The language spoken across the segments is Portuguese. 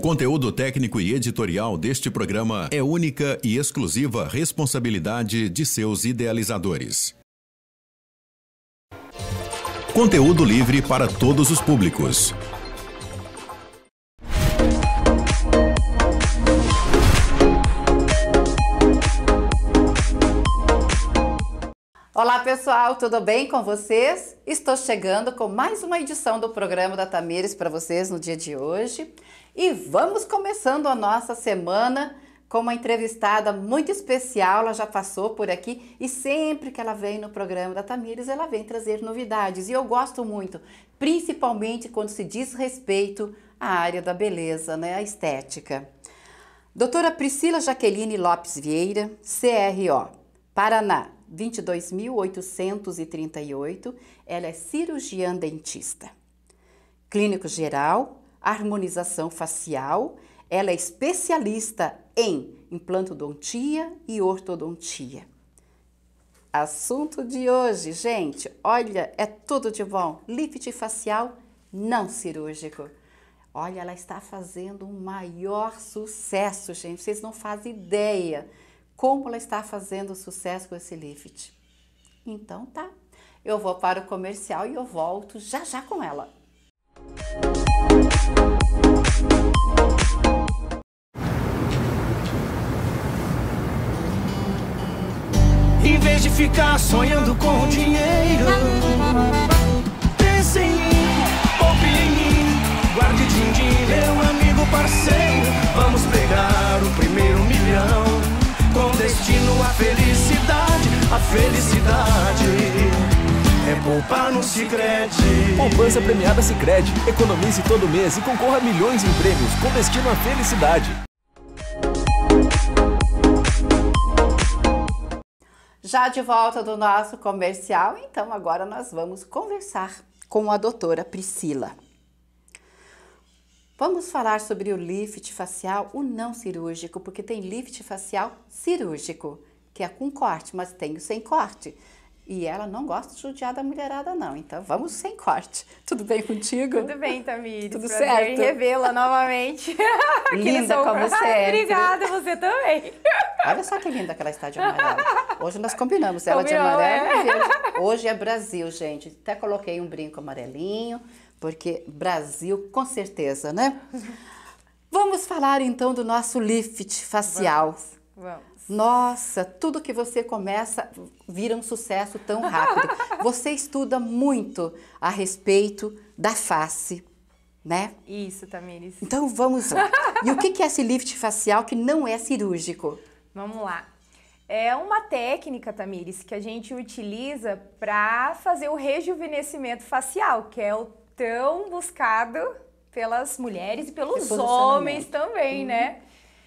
O conteúdo técnico e editorial deste programa é única e exclusiva responsabilidade de seus idealizadores. Conteúdo livre para todos os públicos. Olá pessoal, tudo bem com vocês? Estou chegando com mais uma edição do programa da Tamires para vocês no dia de hoje. E vamos começando a nossa semana com uma entrevistada muito especial, ela já passou por aqui e sempre que ela vem no programa da Tamires, ela vem trazer novidades e eu gosto muito, principalmente quando se diz respeito à área da beleza, né, a estética. Doutora Priscila Jaqueline Lopes Vieira, CRO, Paraná, 22.838, ela é cirurgiã dentista. Clínico geral, harmonização facial. Ela é especialista em implantodontia e ortodontia. Assunto de hoje, gente, olha, é tudo de bom. Lift facial não cirúrgico. Olha, ela está fazendo um maior sucesso, gente. Vocês não fazem ideia como ela está fazendo sucesso com esse lift. Então tá, eu vou para o comercial e eu volto já já com ela. Música em vez de ficar sonhando com dinheiro, pense em mim, poupe em mim, guarde din-din, meu amigo parceiro. Vamos pegar o primeiro milhão, com destino à felicidade, à felicidade poupar no Sicredi. Poupança premiada Sicredi. Economize todo mês e concorra a milhões em prêmios com destino à felicidade. Já de volta do nosso comercial, então agora nós vamos conversar com a doutora Priscila. Vamos falar sobre o lift facial, o não cirúrgico, porque tem lift facial cirúrgico, que é com corte, mas tem o sem corte. E ela não gosta de judiar da mulherada, não. Então vamos sem corte. Tudo bem contigo? Tudo bem, Tamir. Tudo Prazer certo. revê-la novamente. linda como você é. Ah, obrigada, você também. Olha só que linda que ela está de amarelo. Hoje nós combinamos ela Combinou, de amarelo é. Hoje é Brasil, gente. Até coloquei um brinco amarelinho, porque Brasil, com certeza, né? Vamos falar então do nosso lift facial. Vamos. Vamos. Nossa, tudo que você começa vira um sucesso tão rápido. Você estuda muito a respeito da face, né? Isso, Tamires. Então vamos lá. E o que é esse lift facial que não é cirúrgico? Vamos lá. É uma técnica, Tamires, que a gente utiliza para fazer o rejuvenescimento facial, que é o tão buscado pelas mulheres e pelos homens também, né? uhum. né?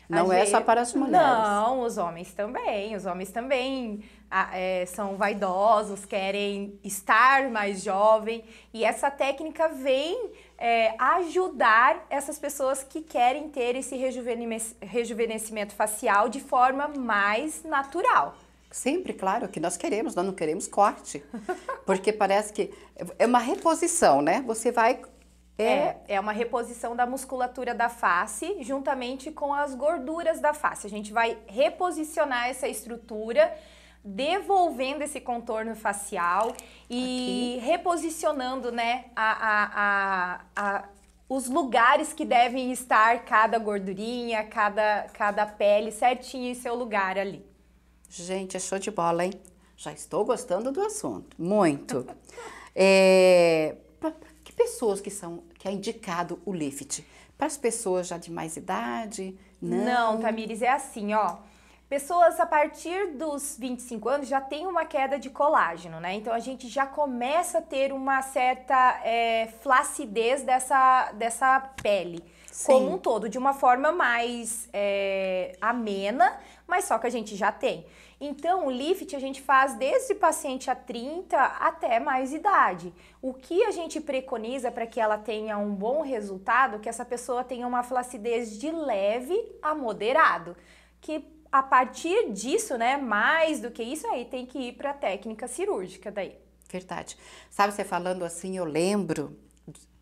Não gente... é só para as mulheres. Não, os homens também. Os homens também é, são vaidosos, querem estar mais jovem. E essa técnica vem é, ajudar essas pessoas que querem ter esse rejuvenescimento facial de forma mais natural. Sempre, claro, que nós queremos, nós não queremos corte. Porque parece que é uma reposição, né? Você vai é. é, é uma reposição da musculatura da face juntamente com as gorduras da face. A gente vai reposicionar essa estrutura, devolvendo esse contorno facial e Aqui. reposicionando né, a, a, a, a, os lugares que devem estar cada gordurinha, cada, cada pele certinho em seu lugar ali. Gente, é show de bola, hein? Já estou gostando do assunto, muito. é, que pessoas que são que é indicado o lift? Para as pessoas já de mais idade? Não, não Tamires, é assim, ó. Pessoas a partir dos 25 anos já tem uma queda de colágeno, né? Então a gente já começa a ter uma certa é, flacidez dessa, dessa pele Sim. como um todo, de uma forma mais é, amena, mas só que a gente já tem. Então, o lift a gente faz desde paciente a 30 até mais idade. O que a gente preconiza para que ela tenha um bom resultado, que essa pessoa tenha uma flacidez de leve a moderado, que a partir disso, né, mais do que isso aí tem que ir para a técnica cirúrgica daí. Verdade. Sabe você falando assim, eu lembro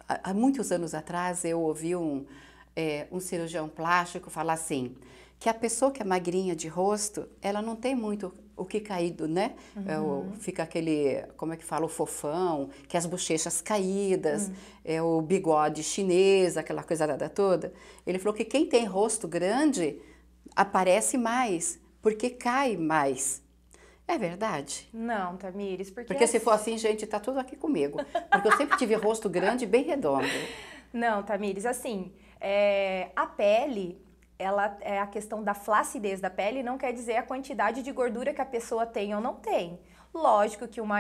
há muitos anos atrás eu ouvi um é, um cirurgião plástico falar assim: que a pessoa que é magrinha de rosto, ela não tem muito o que caído, né? É uhum. É, fica aquele, como é que fala, o fofão, que as bochechas caídas, uhum. é o bigode chinês, aquela coisa dada toda. Ele falou que quem tem rosto grande aparece mais, porque cai mais. É verdade? Não, Tamires, porque... Porque se é for assim, gente, tá tudo aqui comigo. Porque eu sempre tive rosto grande e bem redondo. Não, Tamires, assim, é, a pele ela é a questão da flacidez da pele não quer dizer a quantidade de gordura que a pessoa tem ou não tem. Lógico que uma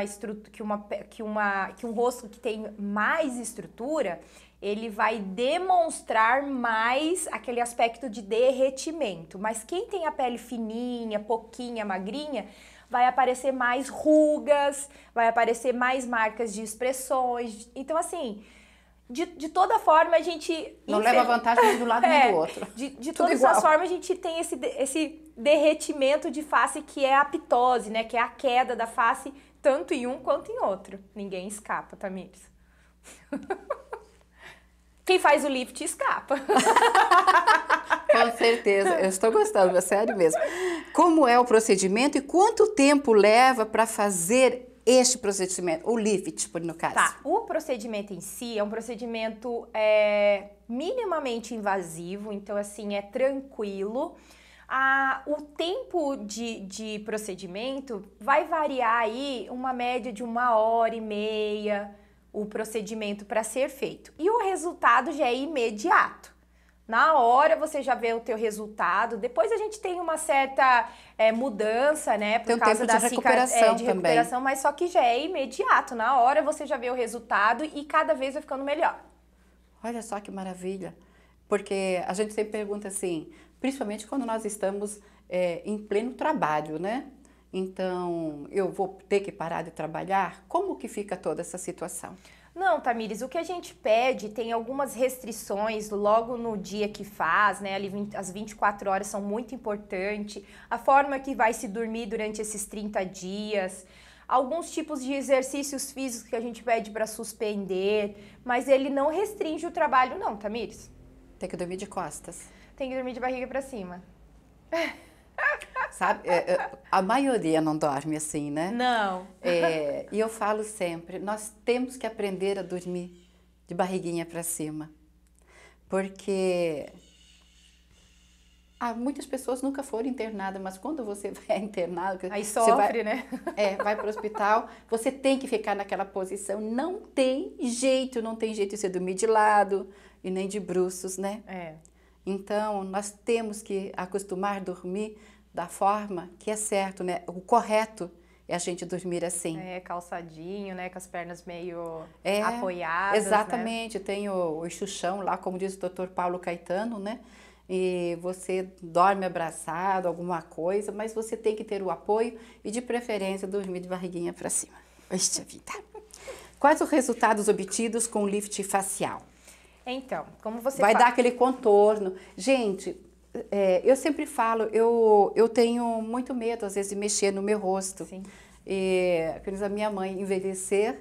que uma que uma que um rosto que tem mais estrutura, ele vai demonstrar mais aquele aspecto de derretimento, mas quem tem a pele fininha, pouquinha, magrinha, vai aparecer mais rugas, vai aparecer mais marcas de expressões. Então assim, de, de toda forma, a gente. Não infel... leva vantagem do lado é, nem do é, outro. De, de todas igual. as formas, a gente tem esse, esse derretimento de face que é a ptose, né? Que é a queda da face, tanto em um quanto em outro. Ninguém escapa, Tamires. Quem faz o lift escapa. Com certeza, eu estou gostando, é sério mesmo. Como é o procedimento e quanto tempo leva para fazer este procedimento, o lift, por no caso. Tá, o procedimento em si é um procedimento é, minimamente invasivo, então assim, é tranquilo. Ah, o tempo de, de procedimento vai variar aí uma média de uma hora e meia, o procedimento para ser feito. E o resultado já é imediato. Na hora você já vê o teu resultado. Depois a gente tem uma certa é, mudança, né? Por tem um causa da recuperação cica, é, de recuperação, mas só que já é imediato. Na hora você já vê o resultado e cada vez vai ficando melhor. Olha só que maravilha. Porque a gente sempre pergunta assim, principalmente quando nós estamos é, em pleno trabalho, né? Então, eu vou ter que parar de trabalhar? Como que fica toda essa situação? Não, Tamires, o que a gente pede tem algumas restrições logo no dia que faz, né? Ali 20, as 24 horas são muito importantes, a forma que vai se dormir durante esses 30 dias, alguns tipos de exercícios físicos que a gente pede para suspender, mas ele não restringe o trabalho, não, Tamires. Tem que dormir de costas. Tem que dormir de barriga para cima. Sabe? É, é, a maioria não dorme assim, né? Não. É, e eu falo sempre: nós temos que aprender a dormir de barriguinha para cima. Porque ah, muitas pessoas nunca foram internadas, mas quando você vai internado, aí sofre, vai, né? É, vai para o hospital, você tem que ficar naquela posição. Não tem jeito, não tem jeito de você dormir de lado e nem de bruços, né? É. Então, nós temos que acostumar a dormir da forma que é certo, né? O correto é a gente dormir assim. É, calçadinho, né? Com as pernas meio é, apoiadas. Né? Exatamente, né? tem o, o chuchão lá, como diz o doutor Paulo Caetano, né? E você dorme abraçado, alguma coisa, mas você tem que ter o apoio e, de preferência, dormir de barriguinha para cima. Poxa vida! Quais os resultados obtidos com o lift facial? Então, como você vai fala? dar aquele contorno. Gente, é, eu sempre falo, eu, eu tenho muito medo às vezes de mexer no meu rosto. Sim. E, a minha mãe envelhecer,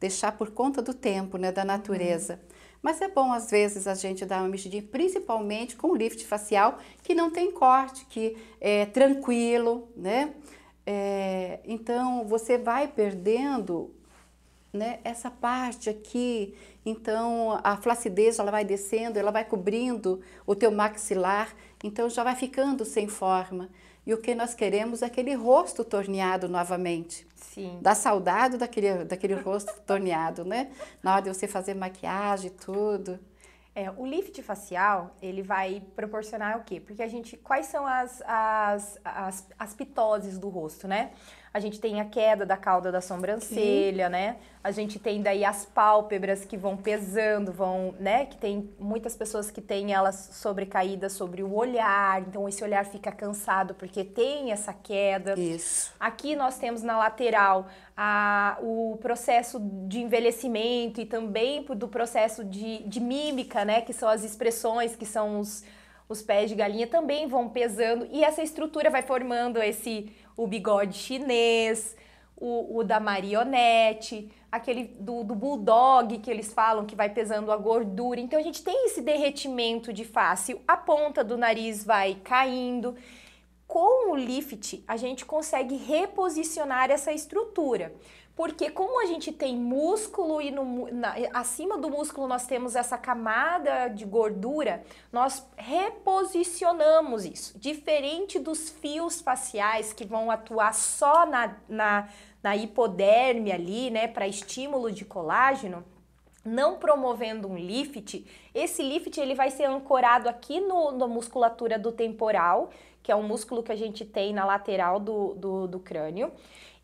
deixar por conta do tempo, né, da natureza. Uhum. Mas é bom às vezes a gente dar uma mexidinha, principalmente com lift facial que não tem corte, que é tranquilo, né? É, então você vai perdendo né? Essa parte aqui, então a flacidez ela vai descendo, ela vai cobrindo o teu maxilar, então já vai ficando sem forma. E o que nós queremos é aquele rosto torneado novamente. Sim. Dá saudade daquele, daquele rosto torneado, né? Na hora de você fazer maquiagem e tudo. É, o lift facial, ele vai proporcionar o quê? Porque a gente... Quais são as, as, as, as pitoses do rosto, né? a gente tem a queda da cauda da sobrancelha, Sim. né? A gente tem daí as pálpebras que vão pesando, vão, né? Que tem muitas pessoas que têm elas sobrecaídas sobre o olhar, então esse olhar fica cansado porque tem essa queda. Isso. Aqui nós temos na lateral a, o processo de envelhecimento e também do processo de, de mímica, né? Que são as expressões, que são os os pés de galinha também vão pesando e essa estrutura vai formando esse o bigode chinês, o, o da marionete, aquele do, do, bulldog que eles falam que vai pesando a gordura. Então a gente tem esse derretimento de face, a ponta do nariz vai caindo. Com o lift, a gente consegue reposicionar essa estrutura. Porque como a gente tem músculo e no, na, acima do músculo nós temos essa camada de gordura, nós reposicionamos isso. Diferente dos fios faciais que vão atuar só na, na, na hipoderme ali, né, para estímulo de colágeno, não promovendo um lift, esse lift ele vai ser ancorado aqui no, na musculatura do temporal, que é um músculo que a gente tem na lateral do, do, do crânio,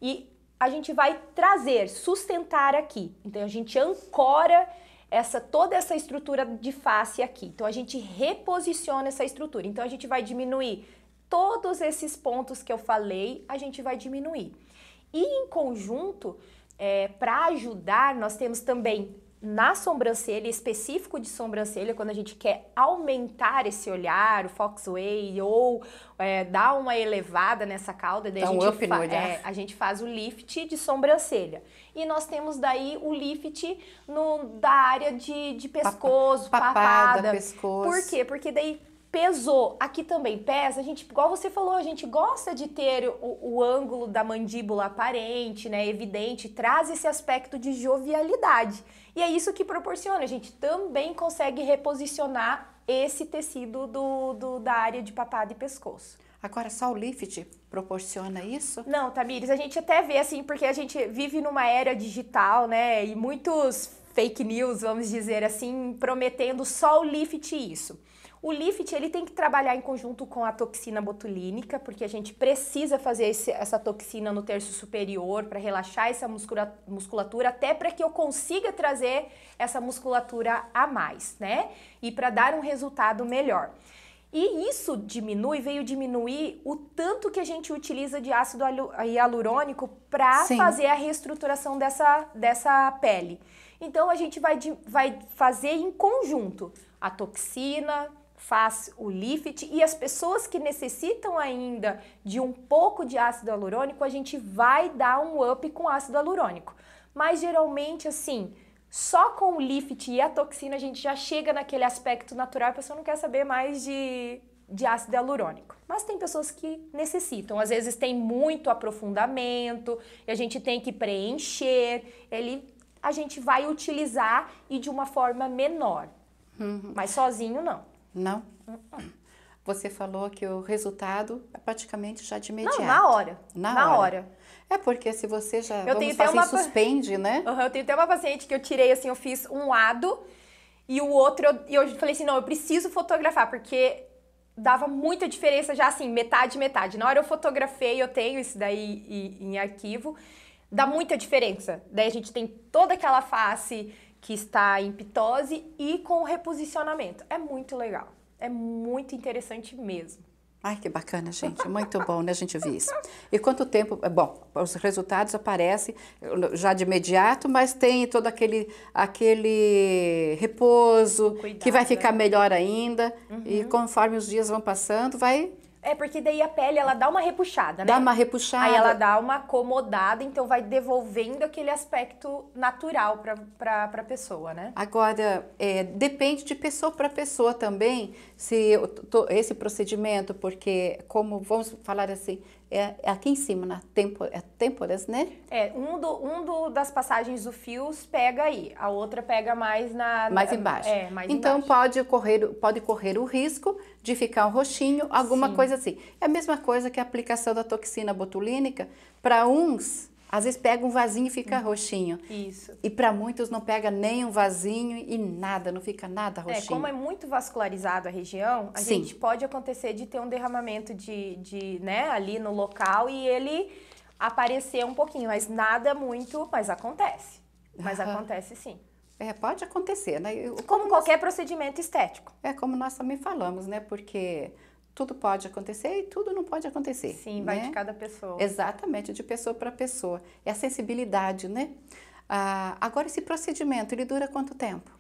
e a gente vai trazer, sustentar aqui. Então a gente ancora essa toda essa estrutura de face aqui. Então a gente reposiciona essa estrutura. Então a gente vai diminuir todos esses pontos que eu falei, a gente vai diminuir. E em conjunto, é, para ajudar, nós temos também na sobrancelha, específico de sobrancelha, quando a gente quer aumentar esse olhar, o fox way ou é, dar uma elevada nessa cauda, daí Dá a, gente olhar. É, a gente faz o lift de sobrancelha. E nós temos daí o lift no, da área de, de pescoço, Papa, papada. papada. Pescoço. Por quê? Porque daí pesou, aqui também pesa, a gente, igual você falou, a gente gosta de ter o, o, ângulo da mandíbula aparente, né, evidente, traz esse aspecto de jovialidade. E é isso que proporciona. A gente também consegue reposicionar esse tecido do, do da área de papada e pescoço. Agora, só o lift proporciona isso? Não, Tamires, a gente até vê assim, porque a gente vive numa era digital, né? E muitos fake news, vamos dizer assim, prometendo só o lift isso. O Lift ele tem que trabalhar em conjunto com a toxina botulínica, porque a gente precisa fazer esse, essa toxina no terço superior para relaxar essa musculatura, musculatura até para que eu consiga trazer essa musculatura a mais, né? E para dar um resultado melhor. E isso diminui, veio diminuir o tanto que a gente utiliza de ácido hialurônico para fazer a reestruturação dessa, dessa pele. Então a gente vai, vai fazer em conjunto a toxina, faz o lift e as pessoas que necessitam ainda de um pouco de ácido hialurônico, a gente vai dar um up com ácido hialurônico. Mas geralmente assim, só com o lift e a toxina a gente já chega naquele aspecto natural, a pessoa não quer saber mais de de ácido hialurônico. Mas tem pessoas que necessitam, às vezes tem muito aprofundamento, e a gente tem que preencher, ele a gente vai utilizar e de uma forma menor. Uhum. Mas sozinho não. Não. Você falou que o resultado é praticamente já de imediato. Não, na hora. Na, na hora. hora. É porque se você já eu vamos assim, uma... suspende, né? Uhum, eu tenho até uma paciente que eu tirei assim, eu fiz um lado e o outro eu, e eu falei assim, não, eu preciso fotografar porque dava muita diferença já assim, metade metade. Na hora eu fotografei, eu tenho isso daí em arquivo, dá muita diferença. Daí a gente tem toda aquela face que está em pitose e com reposicionamento. É muito legal. É muito interessante mesmo. Ai, que bacana, gente. Muito bom, né, a gente ouvir isso. E quanto tempo... É, bom, os resultados aparecem já de imediato, mas tem todo aquele, aquele repouso, Cuidado, que vai ficar né? melhor ainda. Uhum. E conforme os dias vão passando, vai é, porque daí a pele, ela dá uma repuxada, né? Dá uma repuxada. Aí ela dá uma acomodada, então vai devolvendo aquele aspecto natural para a pessoa, né? Agora, é, depende de pessoa para pessoa também, se tô, esse procedimento, porque como, vamos falar assim, é, é aqui em cima, na tempo é têmporas, né? É, um, do, um do, das passagens do fios pega aí, a outra pega mais na... Mais embaixo. É, mais então, embaixo. Pode, correr, pode correr o risco de ficar um roxinho, alguma Sim. coisa assim. É a mesma coisa que a aplicação da toxina botulínica, para uns às vezes pega um vasinho e fica uhum. roxinho. Isso. E para muitos não pega nem um vasinho e nada, não fica nada é, roxinho. É, como é muito vascularizado a região, a Sim. gente pode acontecer de ter um derramamento de, de, né, ali no local e ele aparecer um pouquinho, mas nada muito, mas acontece. Mas uhum. acontece sim. É, pode acontecer, né? como, como, qualquer nós... procedimento estético. É, como nós também falamos, né? Porque tudo pode acontecer e tudo não pode acontecer. Sim, vai né? de cada pessoa. Exatamente, de pessoa para pessoa. É a sensibilidade, né? Ah, agora, esse procedimento, ele dura quanto tempo?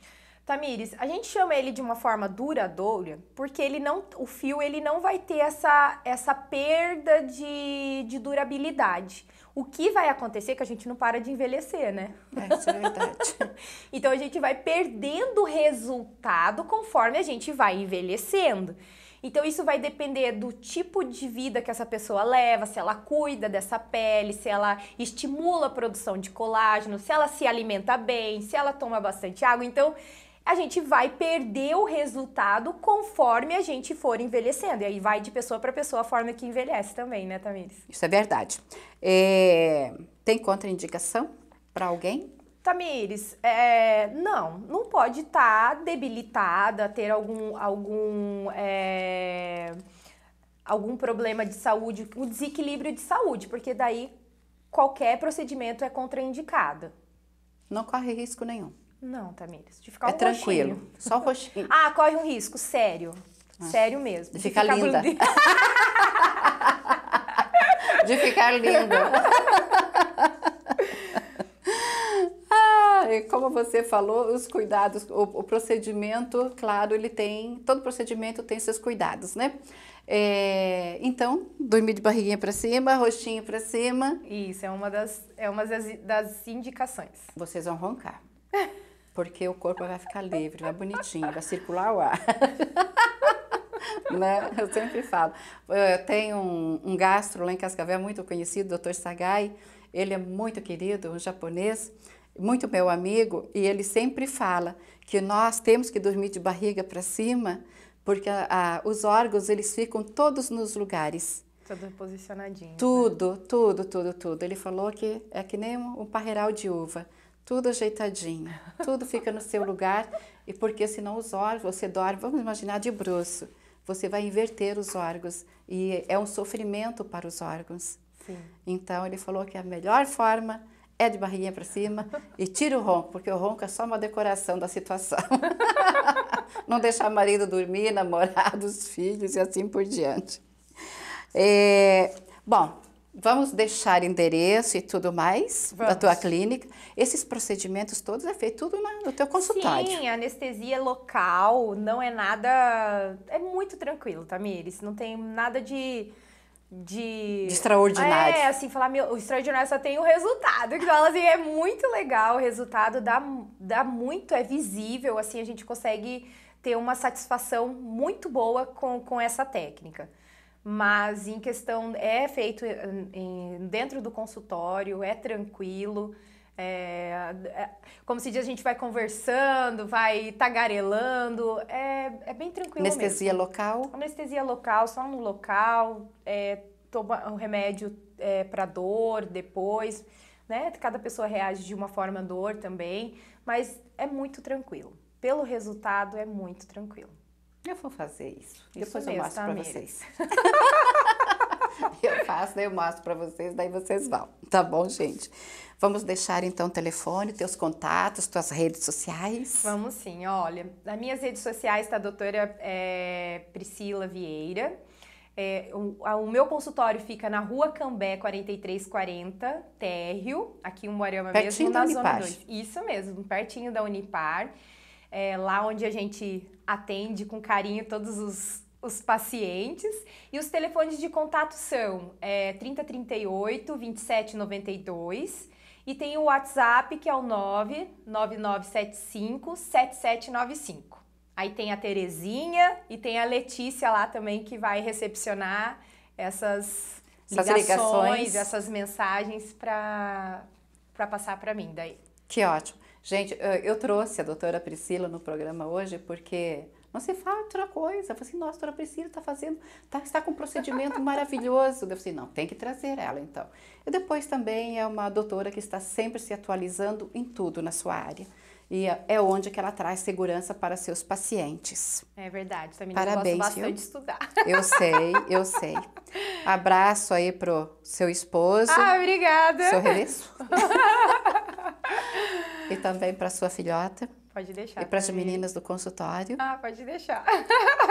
Tamires, a gente chama ele de uma forma duradoura porque ele não, o fio ele não vai ter essa, essa perda de, de durabilidade. O que vai acontecer é que a gente não para de envelhecer, né? É, isso é verdade. então a gente vai perdendo resultado conforme a gente vai envelhecendo. Então isso vai depender do tipo de vida que essa pessoa leva, se ela cuida dessa pele, se ela estimula a produção de colágeno, se ela se alimenta bem, se ela toma bastante água. Então a gente vai perder o resultado conforme a gente for envelhecendo. E aí vai de pessoa para pessoa a forma que envelhece também, né, Tamires? Isso é verdade. É... Tem contraindicação para alguém? Tamires, é, não, não pode estar tá debilitada, ter algum, algum, é, algum problema de saúde, um desequilíbrio de saúde, porque daí qualquer procedimento é contraindicado. Não corre risco nenhum. Não, Tamires, de ficar é um tranquilo, roxinho. só roxinho. ah, corre um risco, sério. Ah. Sério mesmo. De, de ficar, ficar linda. de ficar linda. como você falou, os cuidados, o, o, procedimento, claro, ele tem, todo procedimento tem seus cuidados, né? É, então, dormir de barriguinha para cima, rostinho para cima. Isso, é uma, das, é uma das, das indicações. Vocês vão roncar. Porque o corpo vai ficar livre, vai bonitinho, vai circular o ar. né? Eu sempre falo. Eu tenho um, um gastro lá em Cascavel muito conhecido, Dr. Sagai. Ele é muito querido, um japonês muito meu amigo, e ele sempre fala que nós temos que dormir de barriga para cima, porque a, ah, a, os órgãos eles ficam todos nos lugares. Tudo posicionadinho. Né? Tudo, né? tudo, tudo, tudo. Ele falou que é que nem um, parreiral de uva. Tudo ajeitadinho, tudo fica no seu lugar, e porque senão os órgãos, você dorme, vamos imaginar de bruxo, você vai inverter os órgãos, e é um sofrimento para os órgãos. Sim. Então ele falou que a melhor forma é de barriguinha para cima e tira o ronco, porque o ronco é só uma decoração da situação. Não deixar marido dormir, namorados, filhos e assim por diante. É, bom, vamos deixar endereço e tudo mais vamos. da tua clínica. Esses procedimentos todos é feito tudo na, no teu consultório. Sim, anestesia local, não é nada... É muito tranquilo, Tamires, não tem nada de de... de extraordinário. É, assim, falar, meu, o extraordinário só tem o resultado. que então, fala assim, é muito legal, o resultado dá, dá muito, é visível, assim, a gente consegue ter uma satisfação muito boa com, com essa técnica. Mas em questão, é feito em, dentro do consultório, é tranquilo, é, é, como se diz, a gente vai conversando, vai tagarelando, é, é bem tranquilo Anestesia mesmo. local? Anestesia local, só no local, é, toma o um remédio é, para dor depois, né? Cada pessoa reage de uma forma à dor também, mas é muito tranquilo. Pelo resultado, é muito tranquilo. Eu vou fazer isso. isso Depois mesmo, eu mostro para vocês. eu faço, daí eu mostro para vocês, daí vocês vão. Tá bom, gente? Vamos deixar então o telefone, teus contatos, tuas redes sociais? Vamos sim, olha. Nas minhas redes sociais está a doutora é, Priscila Vieira. É, o, a, o, meu consultório fica na rua Cambé 4340, térreo, aqui em Moarama pertinho mesmo, na Unipar. Zona 2. Isso mesmo, pertinho da Unipar. É, lá onde a gente atende com carinho todos os os pacientes. E os telefones de contato são é, 3038 2792 e tem o WhatsApp que é o 99975 7795. Aí tem a Terezinha e tem a Letícia lá também que vai recepcionar essas, essas ligações, ligações. essas mensagens para passar para mim daí. Que ótimo. Gente, eu trouxe a doutora Priscila no programa hoje porque mas você fala outra coisa. Eu falei assim, nossa, a doutora Priscila está fazendo, tá, está com um procedimento maravilhoso. Eu falei, assim, não, tem que trazer ela então. E depois também é uma doutora que está sempre se atualizando em tudo na sua área. E é, é onde que ela traz segurança para seus pacientes. É verdade, também Parabéns, gosta bastante de estudar. Eu sei, eu sei. Abraço aí pro seu esposo. Ah, obrigada. Seu relesso. e também para sua filhota. Pode deixar. E para as meninas do consultório. Ah, pode deixar.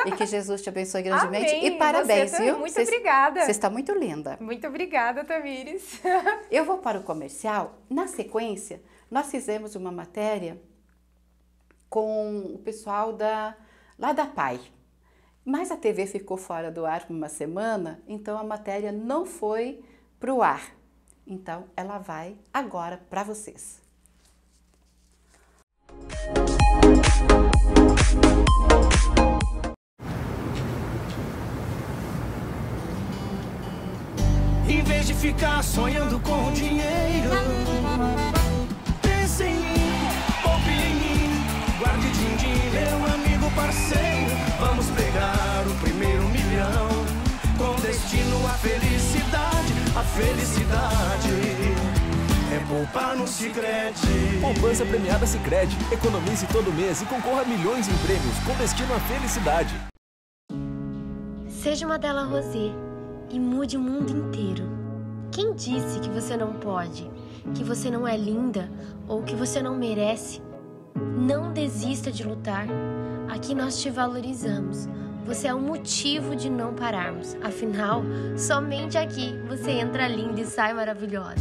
E que Jesus te abençoe grandemente. Amém. E parabéns, Você viu? Muito Cês, obrigada. Você está muito linda. Muito obrigada, Tamires. Eu vou para o comercial. Na sequência, nós fizemos uma matéria com o pessoal da, lá da PAI. Mas a TV ficou fora do ar por uma semana, então a matéria não foi para o ar. Então, ela vai agora para vocês. Em vez de ficar sonhando com dinheiro, pense em mim, poupe em mim, guarde din-din, meu amigo parceiro. Vamos pegar o primeiro milhão, com destino à felicidade, à felicidade poupar no Sicredi. Poupança premiada Sicredi. Economize todo mês e concorra a milhões em prêmios com destino à felicidade. Seja uma Della Rosé e mude o mundo inteiro. Quem disse que você não pode, que você não é linda ou que você não merece? Não desista de lutar. Aqui nós te valorizamos. Você é o motivo de não pararmos. Afinal, somente aqui você entra linda e sai maravilhosa.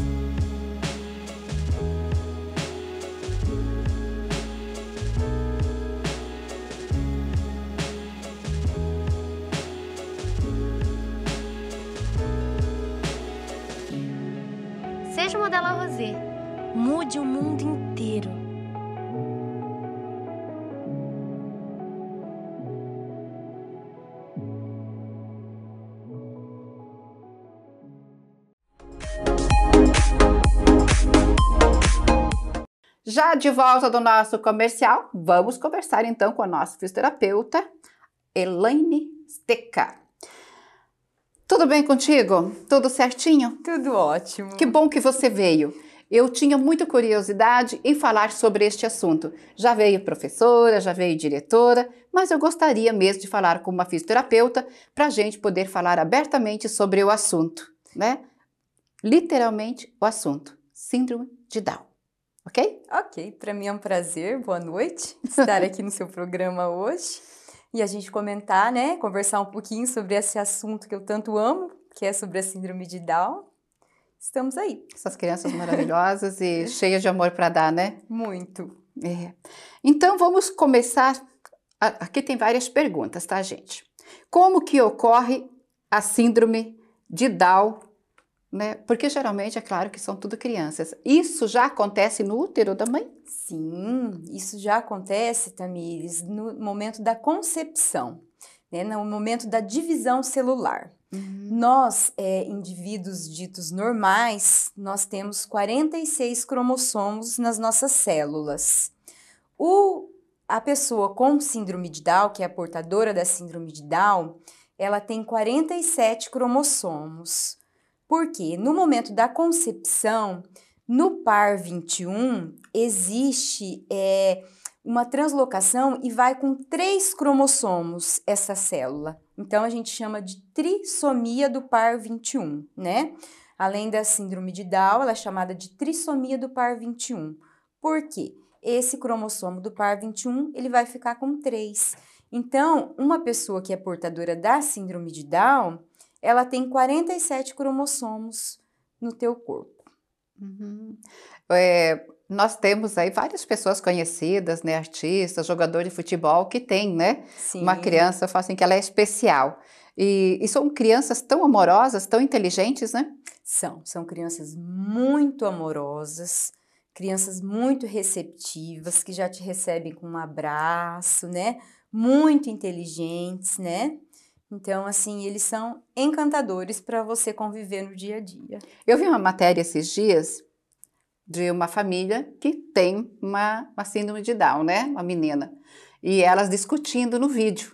mude o mundo inteiro. Já de volta do nosso comercial, vamos conversar então com a nossa fisioterapeuta, Elaine Stecar. Tudo bem contigo? Tudo certinho? Tudo ótimo. Que bom que você veio eu tinha muita curiosidade em falar sobre este assunto. Já veio professora, já veio diretora, mas eu gostaria mesmo de falar com uma fisioterapeuta para a gente poder falar abertamente sobre o assunto, né? Literalmente o assunto: Síndrome de Down. Ok? Ok, para mim é um prazer, boa noite, estar aqui no seu programa hoje e a gente comentar, né? Conversar um pouquinho sobre esse assunto que eu tanto amo, que é sobre a Síndrome de Down estamos aí. Essas crianças maravilhosas e cheias de amor para dar, né? Muito. É. Então vamos começar. Aqui tem várias perguntas, tá, gente? Como que ocorre a síndrome de Down? Né? Porque geralmente é claro que são tudo crianças. Isso já acontece no útero da mãe? Sim, isso já acontece, Tamires, no momento da concepção, né? no momento da divisão celular. Uhum. Nós, é, indivíduos ditos normais, nós temos 46 cromossomos nas nossas células. O, a pessoa com síndrome de Down, que é a portadora da síndrome de Down, ela tem 47 cromossomos. Porque no momento da concepção, no par 21, existe é, uma translocação e vai com três cromossomos essa célula. Então a gente chama de trissomia do par 21, né? Além da síndrome de Down, ela é chamada de trissomia do par 21. Por quê? Esse cromossomo do par 21, ele vai ficar com três. Então, uma pessoa que é portadora da síndrome de Down, ela tem 47 cromossomos no teu corpo. Uhum. É, nós temos aí várias pessoas conhecidas, né, artistas, jogadores de futebol que tem, né, Sim. uma criança, eu falo assim, que ela é especial. E, e, são crianças tão amorosas, tão inteligentes, né? São, são crianças muito amorosas, crianças muito receptivas, que já te recebem com um abraço, né? Muito inteligentes, né? Então, assim, eles são encantadores para você conviver no dia a dia. Eu vi uma matéria esses dias de uma família que tem uma, uma síndrome de Down, né? Uma menina. E elas discutindo no vídeo,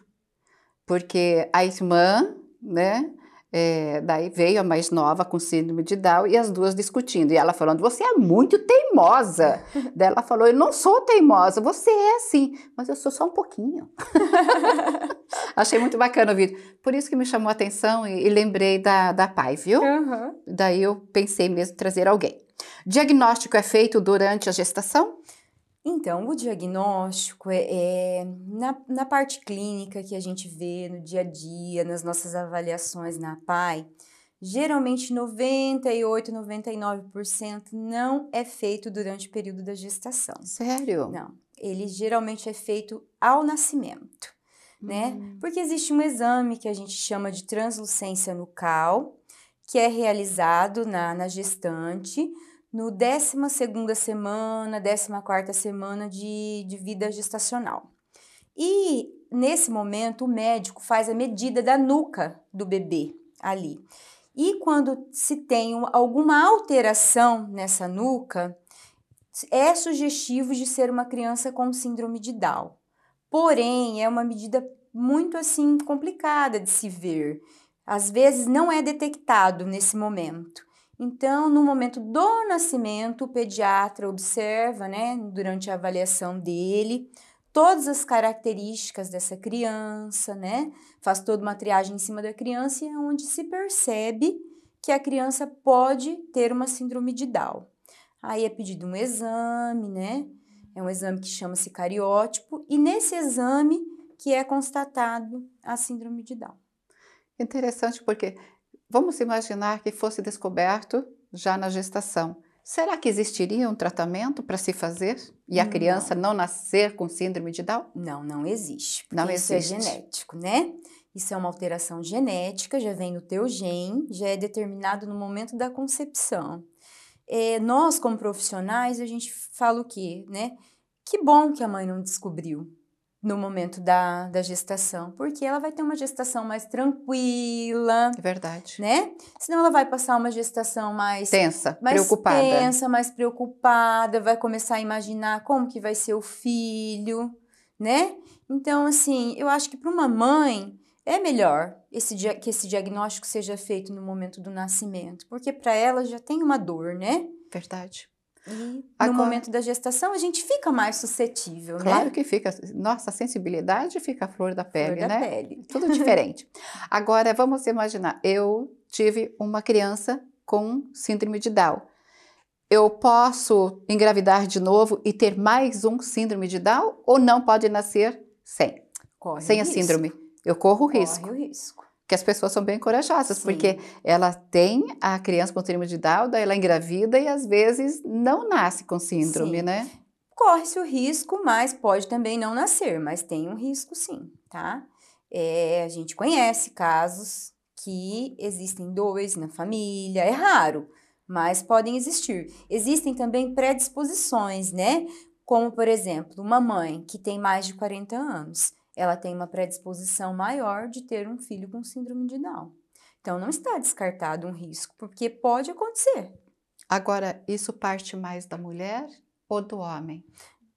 porque a irmã, né? É, daí veio a mais nova com síndrome de Down e as duas discutindo. E ela falando: Você é muito teimosa. daí ela falou: Eu não sou teimosa, você é assim, mas eu sou só um pouquinho. Achei muito bacana o vídeo. Por isso que me chamou a atenção e, e lembrei da, da pai, viu? Uhum. Daí eu pensei mesmo trazer alguém. Diagnóstico é feito durante a gestação? Então, o diagnóstico é, é na, na, parte clínica que a gente vê no dia a dia, nas nossas avaliações na PAI, geralmente 98, 99% não é feito durante o período da gestação. Sério? Não. Ele geralmente é feito ao nascimento, né? Hum. Porque existe um exame que a gente chama de translucência nucal, que é realizado na, na gestante no 12 semana, 14 semana de, de vida gestacional. E nesse momento, o médico faz a medida da nuca do bebê ali. E quando se tem alguma alteração nessa nuca, é sugestivo de ser uma criança com síndrome de Down. Porém, é uma medida muito assim complicada de se ver. Às vezes não é detectado nesse momento. Então, no momento do nascimento, o pediatra observa, né, durante a avaliação dele, todas as características dessa criança, né? Faz toda uma triagem em cima da criança e é onde se percebe que a criança pode ter uma síndrome de Down. Aí é pedido um exame, né? É um exame que chama-se cariótipo e nesse exame que é constatado a síndrome de Down. Interessante porque Vamos imaginar que fosse descoberto já na gestação. Será que existiria um tratamento para se fazer e a não. criança não nascer com síndrome de Down? Não, não existe. Não isso é existe. é genético, né? Isso é uma alteração genética, já vem no teu gene, já é determinado no momento da concepção. É, nós, como profissionais, a gente fala o quê, né? Que bom que a mãe não descobriu, no momento da, da gestação, porque ela vai ter uma gestação mais tranquila. É verdade. Né? Senão ela vai passar uma gestação mais tensa, mais preocupada. tensa, mais preocupada, vai começar a imaginar como que vai ser o filho, né? Então, assim, eu acho que para uma mãe é melhor esse que esse diagnóstico seja feito no momento do nascimento, porque para ela já tem uma dor, né? Verdade. E Agora, no momento da gestação a gente fica mais suscetível, claro né? Claro que fica. Nossa sensibilidade fica a flor da pele, flor da né? Pele. Tudo diferente. Agora vamos imaginar, eu tive uma criança com síndrome de Down. Eu posso engravidar de novo e ter mais um síndrome de Down ou não pode nascer sem? Corre sem a síndrome. Eu corro o risco. Corre o risco que as pessoas são bem corajosas Sim. porque ela tem a criança com síndrome de Down, ela engravida e às vezes não nasce com síndrome, sim. né? Corre-se o risco, mas pode também não nascer, mas tem um risco sim, tá? É, a gente conhece casos que existem dois na família, é raro, mas podem existir. Existem também predisposições, né? Como, por exemplo, uma mãe que tem mais de 40 anos ela tem uma predisposição maior de ter um filho com síndrome de Down. Então, não está descartado um risco, porque pode acontecer. Agora, isso parte mais da mulher ou do homem?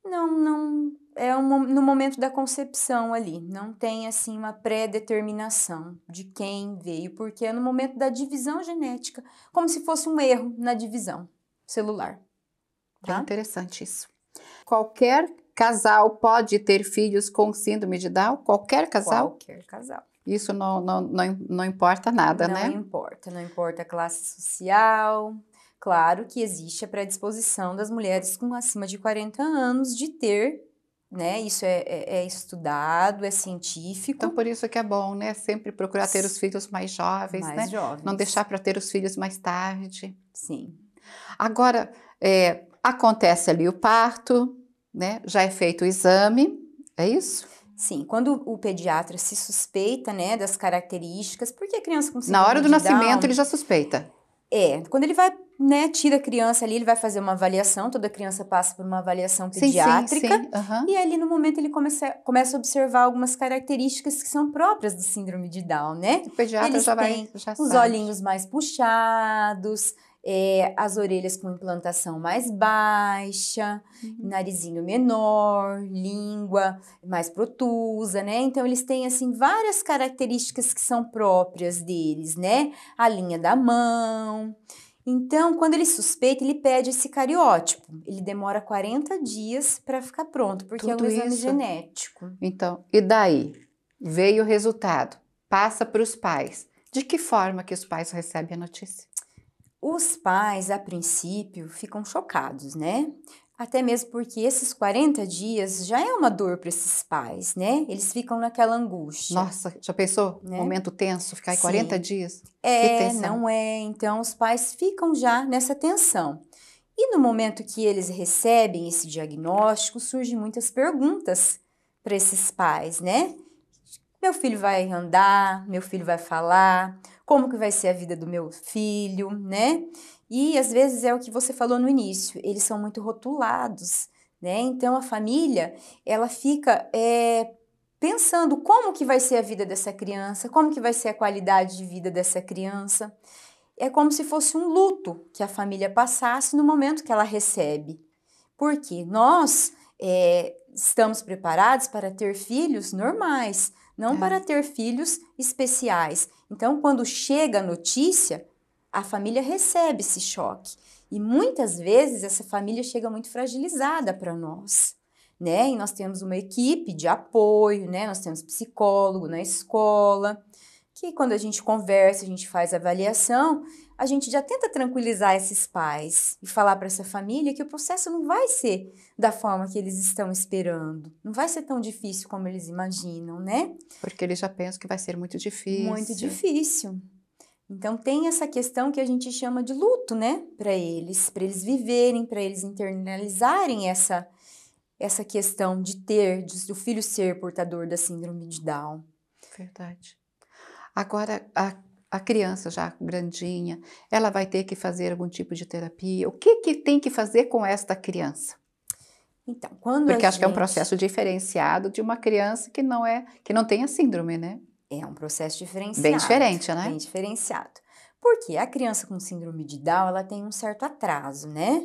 Não, não. É um, no momento da concepção ali. Não tem, assim, uma pré-determinação de quem veio, porque é no momento da divisão genética, como se fosse um erro na divisão celular. Tá? É interessante isso. Qualquer Casal pode ter filhos com síndrome de Down? Qualquer casal? Qualquer casal. Isso não, não, não, não importa nada, não né? Não importa, não importa a classe social. Claro que existe a predisposição das mulheres com acima de 40 anos de ter né? Isso é, é, é, estudado, é científico. Então, por isso que é bom, né? Sempre procurar ter os filhos mais jovens, mais né? Jovens. Não deixar para ter os filhos mais tarde. Sim. Agora, é, acontece ali o parto, né? Já é feito o exame, é isso? Sim, quando o pediatra se suspeita, né, das características, porque a criança com Na hora do nascimento ele já suspeita. É, quando ele vai, né, tira a criança ali, ele vai fazer uma avaliação, toda criança passa por uma avaliação pediátrica, sim, sim, sim. Uhum. e ali no momento ele começa, começa a observar algumas características que são próprias do síndrome de Down, né? O pediatra Eles já vai, já os sabe. olhinhos mais puxados, é, as orelhas com implantação mais baixa, uhum. narizinho menor, língua mais protusa, né? Então eles têm assim várias características que são próprias deles, né? A linha da mão. Então, quando ele suspeita, ele pede esse cariótipo. Ele demora 40 dias para ficar pronto, porque Tudo é um exame isso. genético. Então, e daí? Veio o resultado. Passa para os pais. De que forma que os pais recebem a notícia? Os pais, a princípio, ficam chocados, né? Até mesmo porque esses 40 dias já é uma dor para esses pais, né? Eles ficam naquela angústia. Nossa, já pensou? Né? Momento tenso, ficar aí 40 dias? É, não é. Então, os pais ficam já nessa tensão. E no momento que eles recebem esse diagnóstico, surgem muitas perguntas para esses pais, né? Meu filho vai andar, meu filho vai falar, como que vai ser a vida do meu filho, né? E às vezes é o que você falou no início, eles são muito rotulados, né? Então a família ela fica é, pensando como que vai ser a vida dessa criança, como que vai ser a qualidade de vida dessa criança. É como se fosse um luto que a família passasse no momento que ela recebe. Porque nós é, estamos preparados para ter filhos normais, não é. para ter filhos especiais. Então, quando chega a notícia, a família recebe esse choque. E muitas vezes essa família chega muito fragilizada para nós. Né? E nós temos uma equipe de apoio, né? Nós temos psicólogo na escola, que quando a gente conversa, a gente faz avaliação a gente já tenta tranquilizar esses pais e falar para essa família que o processo não vai ser da forma que eles estão esperando, não vai ser tão difícil como eles imaginam, né? Porque eles já pensam que vai ser muito difícil. Muito difícil. Então tem essa questão que a gente chama de luto, né, para eles, para eles viverem, para eles internalizarem essa essa questão de ter, de o filho ser portador da síndrome de Down. Verdade. Agora, a a criança já grandinha, ela vai ter que fazer algum tipo de terapia? O que, que tem que fazer com esta criança? Então, quando Porque acho gente... que é um processo diferenciado de uma criança que não é, que não tem a síndrome, né? É um processo diferenciado. Bem diferente, né? Bem diferenciado. Porque a criança com síndrome de Down, ela tem um certo atraso, né?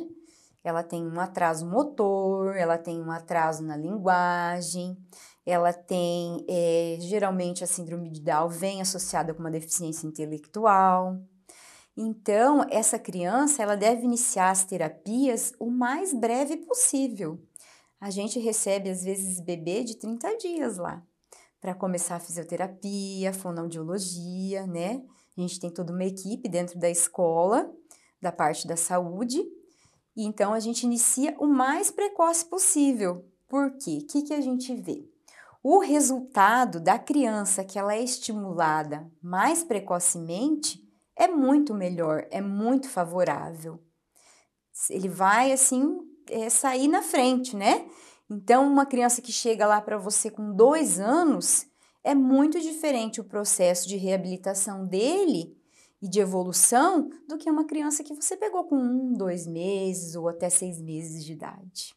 ela tem um atraso motor, ela tem um atraso na linguagem, ela tem é, geralmente a síndrome de Down vem associada com uma deficiência intelectual. Então, essa criança ela deve iniciar as terapias o mais breve possível. A gente recebe, às vezes, bebê de 30 dias lá para começar a fisioterapia, fonoaudiologia, né? A gente tem toda uma equipe dentro da escola, da parte da saúde, e então a gente inicia o mais precoce possível. Por quê? O que, que a gente vê? O resultado da criança que ela é estimulada mais precocemente é muito melhor, é muito favorável. Ele vai assim é, sair na frente, né? Então, uma criança que chega lá para você com dois anos é muito diferente o processo de reabilitação dele e de evolução do que uma criança que você pegou com um, dois meses ou até seis meses de idade.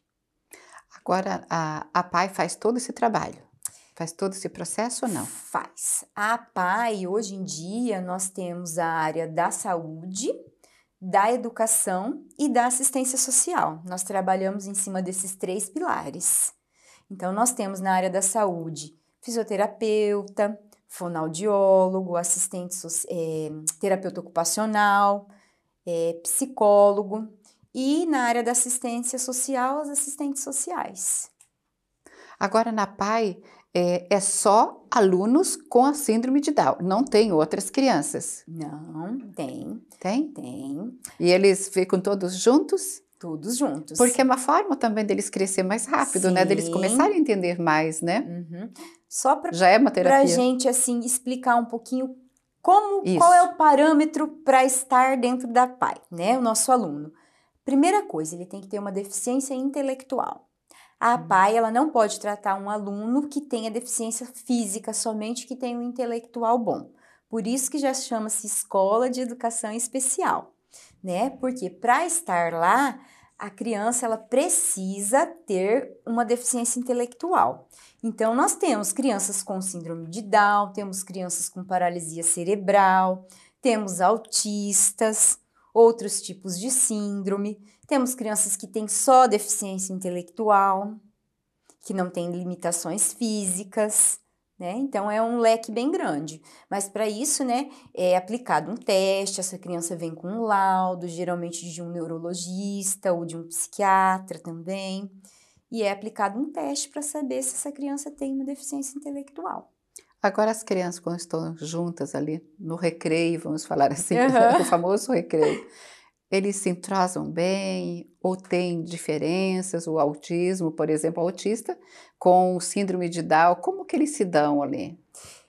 Agora, a, a PAI faz todo esse trabalho, faz todo esse processo ou não? Faz. A PAI, hoje em dia, nós temos a área da saúde, da educação e da assistência social. Nós trabalhamos em cima desses três pilares. Então, nós temos na área da saúde fisioterapeuta, fonaudiólogo, assistente é, terapeuta ocupacional, é, psicólogo e na área da assistência social, as assistentes sociais. Agora, na PAI, é, é, só alunos com a síndrome de Down, não tem outras crianças. Não, tem. Tem? Tem. E eles ficam todos juntos? Todos juntos. Porque é uma forma também deles crescer mais rápido, Sim. né? Deles começarem a entender mais, né? Uhum. Só para já é uma terapia. gente assim explicar um pouquinho como Isso. qual é o parâmetro para estar dentro da PAI, né? O nosso aluno. Primeira coisa, ele tem que ter uma deficiência intelectual. A uhum. PAI ela não pode tratar um aluno que tenha deficiência física, somente que tenha um intelectual bom. Por isso que já chama-se Escola de Educação Especial né? Porque para estar lá, a criança ela precisa ter uma deficiência intelectual. Então nós temos crianças com síndrome de Down, temos crianças com paralisia cerebral, temos autistas, outros tipos de síndrome, temos crianças que têm só deficiência intelectual, que não têm limitações físicas. Né? Então é um leque bem grande, mas para isso né, é aplicado um teste. Essa criança vem com um laudo, geralmente de um neurologista ou de um psiquiatra também, e é aplicado um teste para saber se essa criança tem uma deficiência intelectual. Agora as crianças quando estão juntas ali no recreio, vamos falar assim, uhum. o famoso recreio, eles se entrosam bem ou têm diferenças, o autismo, por exemplo, autista com síndrome de Down, como que eles se dão ali?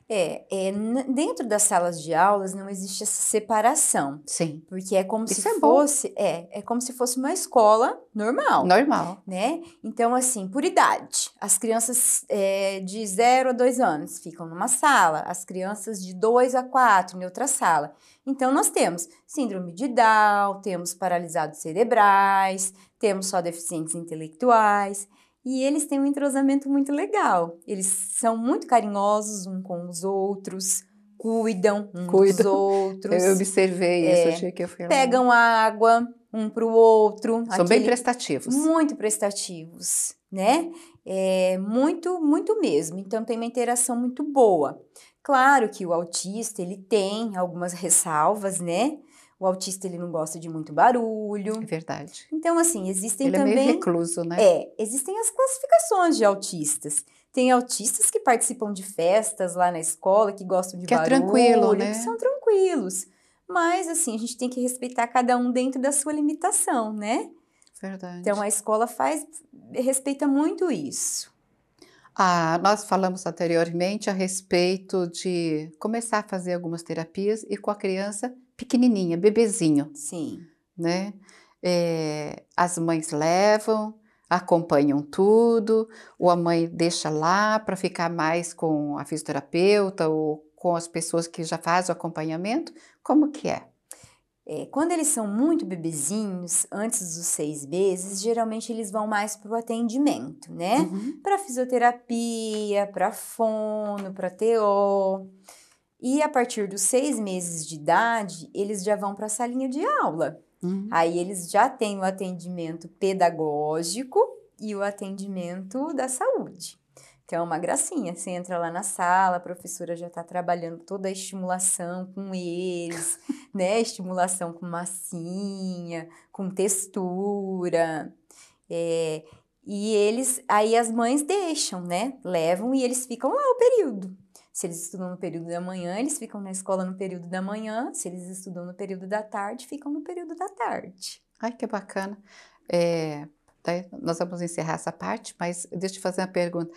É, é, dentro das salas de aulas não existe essa separação. Sim. Porque é como Isso se é fosse, bom. é, é como se fosse uma escola normal. Normal. Né? Então assim, por idade, as crianças é, de 0 a 2 anos ficam numa sala, as crianças de 2 a 4 em outra sala. Então nós temos síndrome de Down, temos paralisados cerebrais, temos só deficientes intelectuais e eles têm um entrosamento muito legal. Eles são muito carinhosos um com os outros, cuidam uns dos outros. Eu observei é, isso achei que eu fui lá. Pegam água um para o outro. São aquele, bem prestativos. Muito prestativos, né? É, muito, muito mesmo. Então tem uma interação muito boa. Claro que o autista ele tem algumas ressalvas, né? O autista ele não gosta de muito barulho. É verdade. Então assim existem ele também. Ele é meio recluso, né? É, existem as classificações de autistas. Tem autistas que participam de festas lá na escola, que gostam de que é barulho, é tranquilo, né? que são tranquilos. Mas assim a gente tem que respeitar cada um dentro da sua limitação, né? Verdade. Então a escola faz respeita muito isso. Ah, nós falamos anteriormente a respeito de começar a fazer algumas terapias e com a criança pequenininha, bebezinho. Sim. Né? É, as mães levam, acompanham tudo, ou a mãe deixa lá para ficar mais com a fisioterapeuta ou com as pessoas que já fazem o acompanhamento? Como que é? é quando eles são muito bebezinhos, antes dos seis meses, geralmente eles vão mais para o atendimento, né? Uhum. Para fisioterapia, para fono, para TO. E a partir dos seis meses de idade, eles já vão para a salinha de aula. Uhum. Aí eles já têm o atendimento pedagógico e o atendimento da saúde. Então é uma gracinha. Você entra lá na sala, a professora já está trabalhando toda a estimulação com eles, né? Estimulação com massinha, com textura. É, e eles, aí as mães deixam, né? Levam e eles ficam lá o período. Se eles estudam no período da manhã, eles ficam na escola no período da manhã. Se eles estudam no período da tarde, ficam no período da tarde. Ai, que bacana. É, nós vamos encerrar essa parte, mas deixa eu te fazer uma pergunta.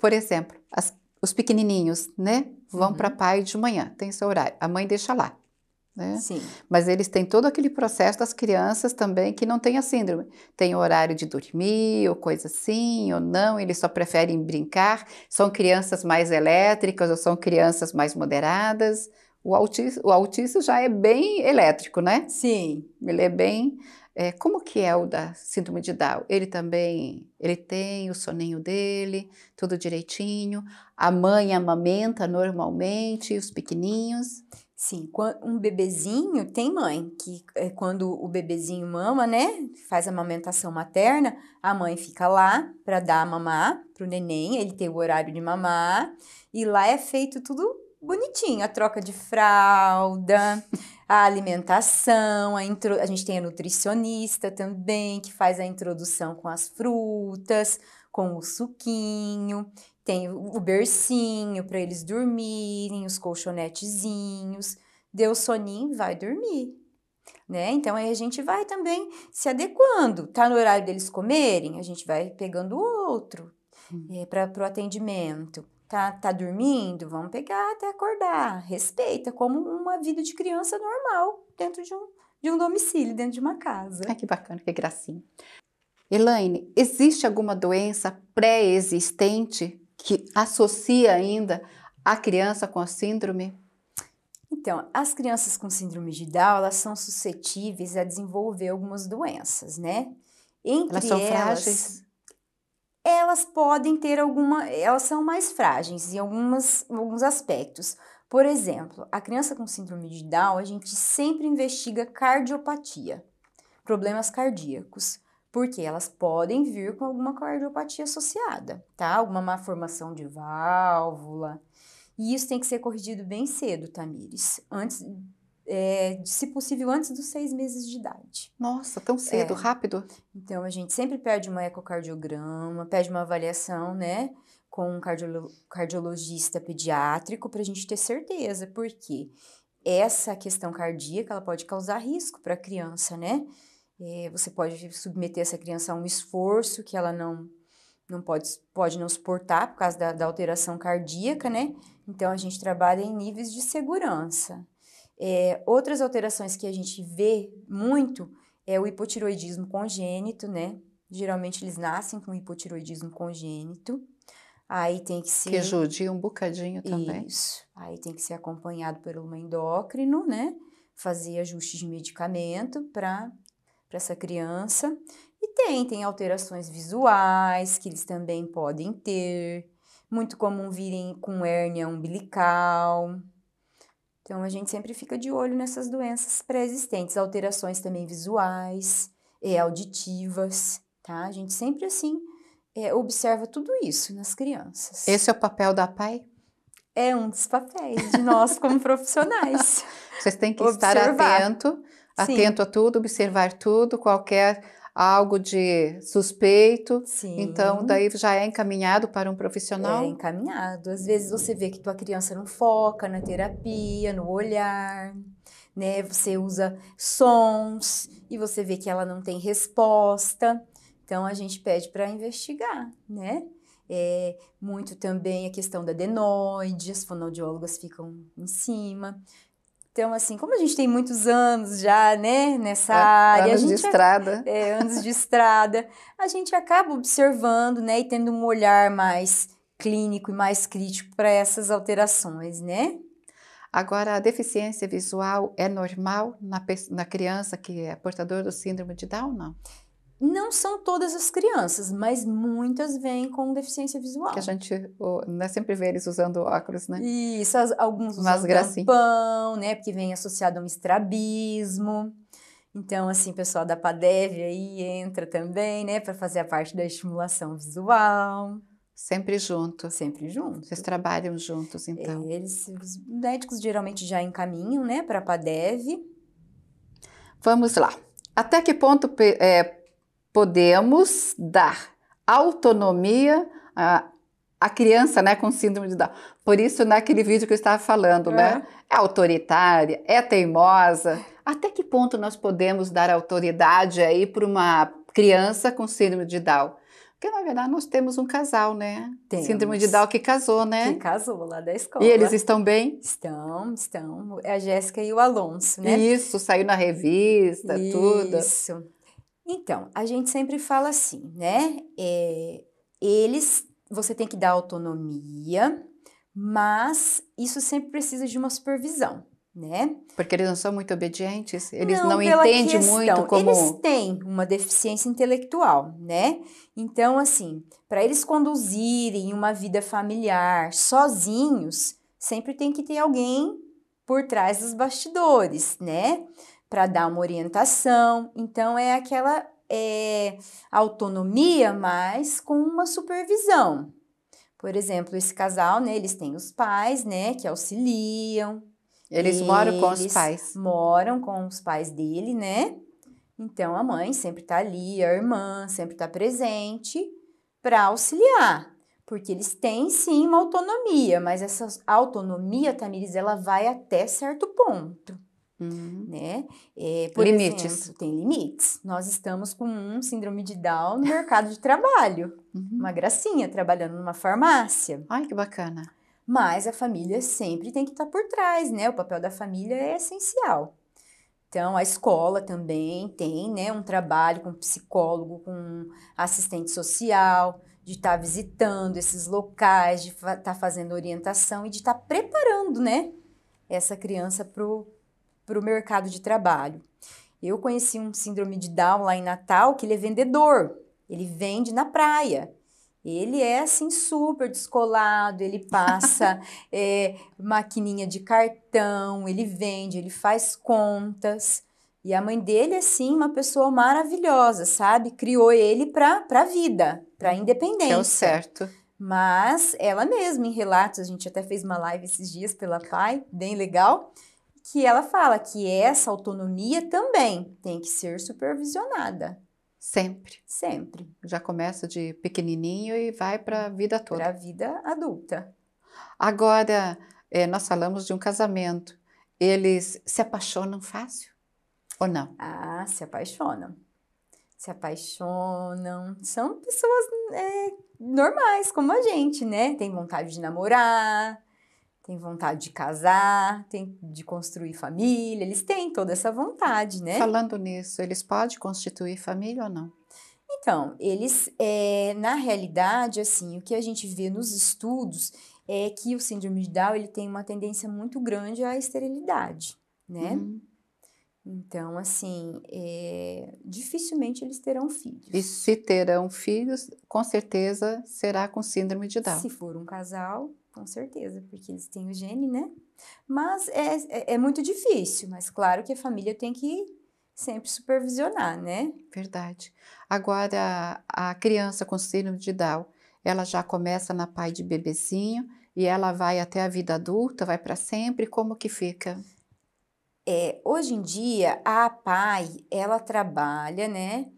Por exemplo, as, os pequenininhos, né, vão uhum. para pai de manhã, tem seu horário. A mãe deixa lá. Né? Sim. Mas eles têm todo aquele processo das crianças também que não têm a síndrome. Tem horário de dormir, ou coisa assim, ou não, eles só preferem brincar. São crianças mais elétricas ou são crianças mais moderadas. O autista, o autista já é bem elétrico, né? Sim. Ele é bem. É, como que é o da síndrome de Down? Ele também, ele tem o soninho dele, tudo direitinho. A mãe amamenta normalmente os pequeninhos. Sim, um bebezinho tem mãe, que é quando o bebezinho mama, né? Faz a amamentação materna, a mãe fica lá para dar a mamar pro neném, ele tem o horário de mamar, e lá é feito tudo bonitinho, a troca de fralda, a alimentação, a, intro... a gente tem a nutricionista também, que faz a introdução com as frutas, com o suquinho. Tem o bercinho para eles dormirem, os colchonetezinhos. Deu soninho, vai dormir. Né? Então aí a gente vai também se adequando. Tá no horário deles comerem, a gente vai pegando outro é, para o atendimento. Tá, tá dormindo? Vamos pegar até acordar. Respeita, como uma vida de criança normal dentro de um, de um domicílio, dentro de uma casa. Ai, que bacana, que gracinha. Elaine, existe alguma doença pré-existente que associa ainda a criança com a síndrome? Então, as crianças com síndrome de Down, elas são suscetíveis a desenvolver algumas doenças, né? Entre elas são elas, frágeis? Elas podem ter alguma... Elas são mais frágeis em algumas, em alguns aspectos. Por exemplo, a criança com síndrome de Down, a gente sempre investiga cardiopatia, problemas cardíacos porque elas podem vir com alguma cardiopatia associada, tá? Alguma má formação de válvula. E isso tem que ser corrigido bem cedo, Tamires, antes, é, se possível, antes dos seis meses de idade. Nossa, tão cedo, é. rápido. Então, a gente sempre pede um ecocardiograma, pede uma avaliação, né, com um cardiolo cardiologista pediátrico para a gente ter certeza, porque essa questão cardíaca ela pode causar risco para a criança, né? É, você pode submeter essa criança a um esforço que ela não não pode, pode não suportar por causa da, da alteração cardíaca, né? Então a gente trabalha em níveis de segurança. É, outras alterações que a gente vê muito é o hipotiroidismo congênito, né? Geralmente eles nascem com hipotiroidismo congênito. Aí tem que ser. Que judia um bocadinho também. Isso. Aí tem que ser acompanhado por uma endócrino, né? Fazer ajuste de medicamento para para essa criança. E tem, tem alterações visuais que eles também podem ter. Muito comum virem com hérnia umbilical. Então a gente sempre fica de olho nessas doenças pré-existentes, alterações também visuais e auditivas, tá? A gente sempre assim é, observa tudo isso nas crianças. Esse é o papel da pai? É um dos papéis de nós como profissionais. Vocês têm que Observar. estar atento atento a tudo, observar tudo, qualquer algo de suspeito. Então, Sim. Então, daí já é encaminhado para um profissional? É encaminhado. Às vezes você vê que tua criança não foca na terapia, no olhar, né? Você usa sons e você vê que ela não tem resposta. Então, a gente pede para investigar, né? É, muito também a questão da adenoide, as fonoaudiólogas ficam em cima. Então, assim, como a gente tem muitos anos já, né, nessa é, área. Anos gente, de estrada. É, anos de estrada, a gente acaba observando, né, e tendo um olhar mais clínico e mais crítico para essas alterações, né? Agora, a deficiência visual é normal na, na criança que é portadora do síndrome de Down, não? Não são todas as crianças, mas muitas vêm com deficiência visual. Que a gente né, sempre vê eles usando óculos, né? Isso, as, alguns usam tampão, né? Porque vem associado a um estrabismo. Então, assim, o pessoal da PADEV aí entra também, né? Para fazer a parte da estimulação visual. Sempre junto. Sempre junto. Vocês trabalham juntos, então. Eles, os médicos geralmente já encaminham, né? Para a PADEV. Vamos lá. Até que ponto é, podemos dar autonomia à, a criança né, com síndrome de Down. Por isso, naquele vídeo que eu estava falando, né, é. né? É autoritária, é teimosa. Até que ponto nós podemos dar autoridade aí para uma criança com síndrome de Down? Porque, na verdade, nós temos um casal, né? Temos. Síndrome de Down que casou, né? Que casou lá da escola. E eles estão bem? Estão, estão. É a Jéssica e o Alonso, né? Isso, saiu na revista, Isso. tudo. Isso. Então, a gente sempre fala assim, né? É, eles, você tem que dar autonomia, mas isso sempre precisa de uma supervisão, né? Porque eles não são muito obedientes, eles não, não entendem muito como. Eles têm uma deficiência intelectual, né? Então, assim, para eles conduzirem uma vida familiar sozinhos, sempre tem que ter alguém por trás dos bastidores, né? para dar uma orientação. Então, é aquela é, autonomia, mas com uma supervisão. Por exemplo, esse casal, né, eles têm os pais, né, que auxiliam. Eles, eles moram com os pais. Moram com os pais dele, né? Então a mãe sempre tá ali, a irmã sempre tá presente para auxiliar, porque eles têm sim uma autonomia, mas essa autonomia, Tamires, ela vai até certo ponto. Uhum. Né? É, limites. Exemplo, tem limites. Nós estamos com um síndrome de Down no mercado de trabalho. Uhum. Uma gracinha, trabalhando numa farmácia. Ai, que bacana. Mas a família sempre tem que estar tá por trás, né? O papel da família é essencial. Então, a escola também tem né, um trabalho com psicólogo, com assistente social, de estar tá visitando esses locais, de estar tá fazendo orientação e de estar tá preparando né, essa criança para o para o mercado de trabalho. Eu conheci um síndrome de Down lá em Natal que ele é vendedor, ele vende na praia. Ele é assim super descolado, ele passa é, maquininha de cartão, ele vende, ele faz contas. E a mãe dele é assim uma pessoa maravilhosa, sabe? Criou ele para a vida, para a uhum. independência. Que é o certo. Mas ela mesma, em relatos, a gente até fez uma live esses dias pela Pai, bem legal que ela fala que essa autonomia também tem que ser supervisionada. Sempre. Sempre. Já começa de pequenininho e vai para a vida toda. Para a vida adulta. Agora, é, nós falamos de um casamento. Eles se apaixonam fácil ou não? Ah, se apaixonam. Se apaixonam. São pessoas é, normais, como a gente, né? Tem vontade de namorar, tem vontade de casar, tem de construir família, eles têm toda essa vontade, né? Falando nisso, eles podem constituir família ou não? Então, eles, é, na realidade, assim, o que a gente vê nos estudos é que o síndrome de Down ele tem uma tendência muito grande à esterilidade, né? Uhum. Então, assim, é, dificilmente eles terão filhos. E se terão filhos, com certeza será com síndrome de Down. Se for um casal, com certeza, porque eles têm o gene, né? Mas é, é, é muito difícil, mas claro que a família tem que sempre supervisionar, né? Verdade. Agora, a criança com síndrome de Down, ela já começa na pai de bebezinho e ela vai até a vida adulta, vai para sempre, como que fica? É, hoje em dia, a pai ela trabalha, né,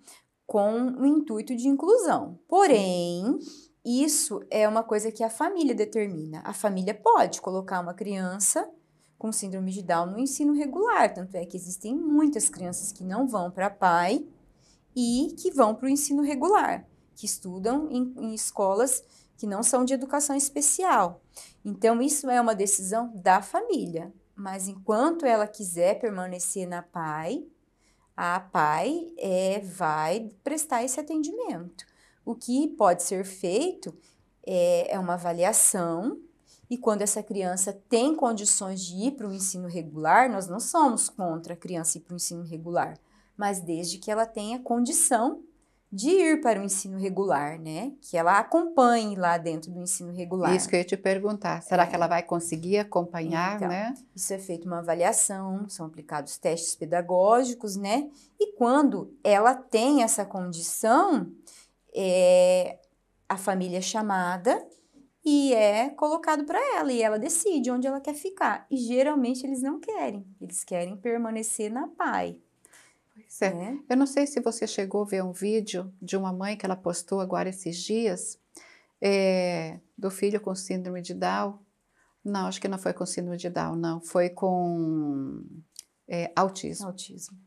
com o intuito de inclusão. Porém, isso é uma coisa que a família determina. A família pode colocar uma criança com síndrome de Down no ensino regular, tanto é que existem muitas crianças que não vão para pai e que vão para o ensino regular, que estudam em, em escolas que não são de educação especial. Então, isso é uma decisão da família, mas enquanto ela quiser permanecer na PAI, a PAI é, vai prestar esse atendimento. O que pode ser feito é, é, uma avaliação, e quando essa criança tem condições de ir para o ensino regular, nós não somos contra a criança ir para o ensino regular, mas desde que ela tenha condição de ir para o ensino regular, né? Que ela acompanhe lá dentro do ensino regular. Isso que eu ia te perguntar. Será é. que ela vai conseguir acompanhar, então, né? Isso é feito uma avaliação, são aplicados testes pedagógicos, né? E quando ela tem essa condição, é a família chamada e é colocado para ela e ela decide onde ela quer ficar. E geralmente eles não querem, eles querem permanecer na pai. Pois é. é. Eu não sei se você chegou a ver um vídeo de uma mãe que ela postou agora esses dias é, do filho com síndrome de Down. Não, acho que não foi com síndrome de Down, não. Foi com é, autismo. Autismo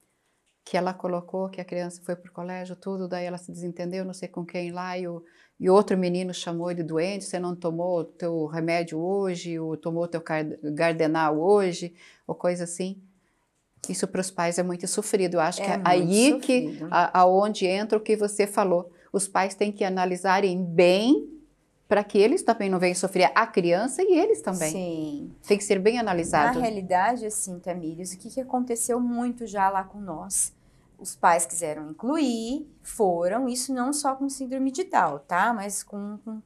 que ela colocou que a criança foi para o colégio, tudo, daí ela se desentendeu, não sei com quem lá, e, o, e outro menino chamou ele doente, você não tomou o teu remédio hoje, ou tomou o teu gardenal hoje, ou coisa assim. Isso para os pais é muito sofrido. Eu acho é que é, é aí sofrido. que a, aonde entra o que você falou. Os pais têm que analisarem bem para que eles também não venham sofrer a criança e eles também. Sim. Tem que ser bem analisado. Na realidade, assim, Tamires, o que, que aconteceu muito já lá com nós? os pais quiseram incluir, foram, isso não só com síndrome de Down, tá? Mas com, com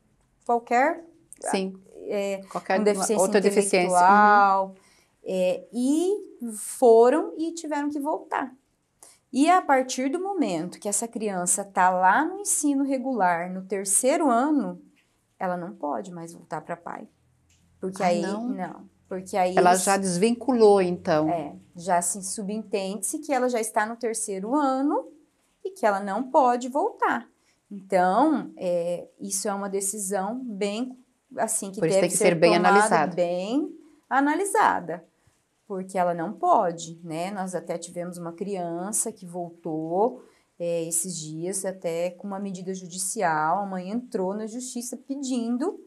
qualquer... Sim, é, qualquer com deficiência outra deficiência. Uhum. É, e foram e tiveram que voltar. E a partir do momento que essa criança está lá no ensino regular, no terceiro ano, ela não pode mais voltar para pai. Porque ah, aí, não. não. Porque aí ela já desvinculou, então. É, já se subentende-se que ela já está no terceiro ano e que ela não pode voltar. Então, é, isso é uma decisão bem, assim, que Por deve tem que ser, ser bem analisada. Bem analisada, porque ela não pode, né? Nós até tivemos uma criança que voltou é, esses dias, até com uma medida judicial, a mãe entrou na justiça pedindo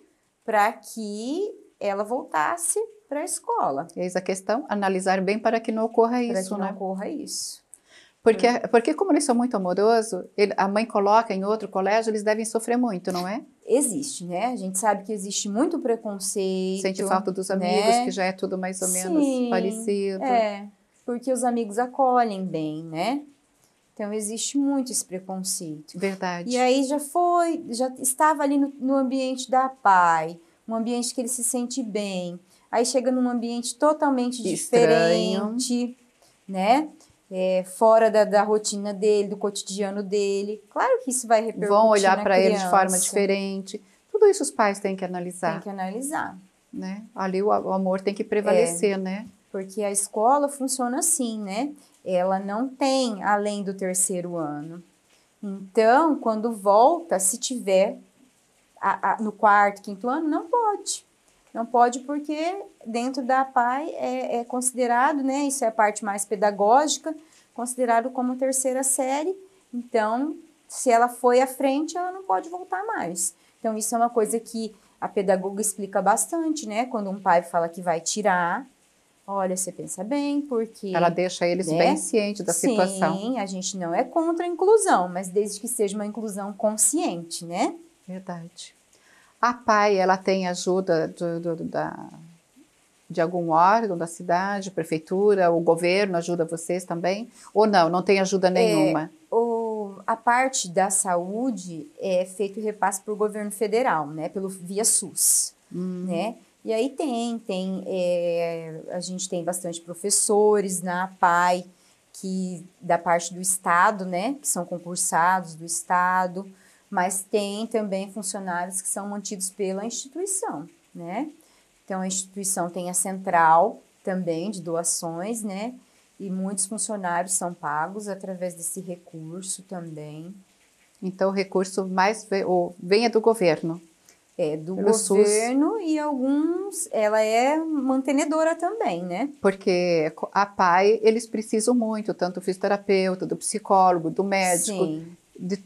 para que ela voltasse para a escola. Eis a questão, analisar bem para que não ocorra para isso, que não né? ocorra isso. Porque, hum. porque como eles são muito amorosos, ele, a mãe coloca em outro colégio, eles devem sofrer muito, não é? Existe, né? A gente sabe que existe muito preconceito. Sente falta dos né? amigos, né? que já é tudo mais ou menos Sim, parecido. É, porque os amigos acolhem bem, né? Então existe muito esse preconceito. Verdade. E aí já foi, já estava ali no, no ambiente da pai, um ambiente que ele se sente bem aí chega num ambiente totalmente Estranho. diferente, né? É, fora da, da, rotina dele, do cotidiano dele. Claro que isso vai repercutir. Vão olhar para ele de forma diferente. Tudo isso os pais têm que analisar. Tem que analisar. Né? Ali o, o amor tem que prevalecer, é, né? Porque a escola funciona assim, né? Ela não tem além do terceiro ano. Então, quando volta, se tiver a, a, no quarto, quinto ano, não pode. Não pode porque dentro da PAI é, é considerado, né, isso é a parte mais pedagógica, considerado como terceira série, então se ela foi à frente, ela não pode voltar mais. Então isso é uma coisa que a pedagoga explica bastante, né? Quando um pai fala que vai tirar, olha, você pensa bem, porque. Ela deixa eles né? bem cientes da Sim, situação. Sim, a gente não é contra a inclusão, mas desde que seja uma inclusão consciente, né? Verdade. A PAI ela tem ajuda do, do, da, de algum órgão da cidade, prefeitura, o governo ajuda vocês também? Ou não, não tem ajuda é, nenhuma? É, o, a parte da saúde é feito repasse para o governo federal, né? Pelo via SUS, hum. né? E aí tem, tem é, a gente tem bastante professores na PAI que da parte do estado, né? Que são concursados do estado mas tem também funcionários que são mantidos pela instituição, né? Então a instituição tem a central também de doações, né? E muitos funcionários são pagos através desse recurso também. Então o recurso mais vem é do governo. É, do Pelo governo SUS. e alguns, ela é mantenedora também, né? Porque a PAI, eles precisam muito, tanto do fisioterapeuta, do psicólogo, do médico, Sim. de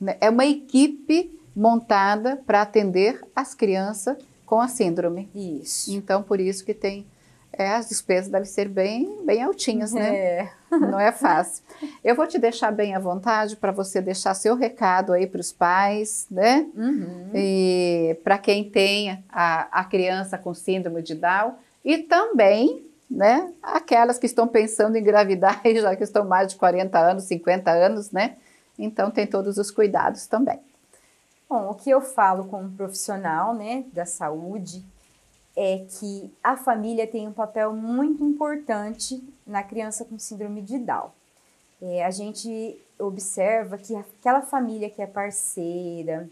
né? É uma equipe montada para atender as crianças com a síndrome. Isso. Então, por isso que tem é, as despesas devem ser bem, bem altinhas, né? É. Não é fácil. Eu vou te deixar bem à vontade para você deixar seu recado aí para os pais, né? Uhum. E para quem tem a, a criança com síndrome de Down e também, né? Aquelas que estão pensando em engravidar e já que estão mais de 40 anos, 50 anos, né? Então, tem todos os cuidados também. Bom, o que eu falo como profissional né, da saúde é que a família tem um papel muito importante na criança com síndrome de Down. É, a gente observa que aquela família que é parceira,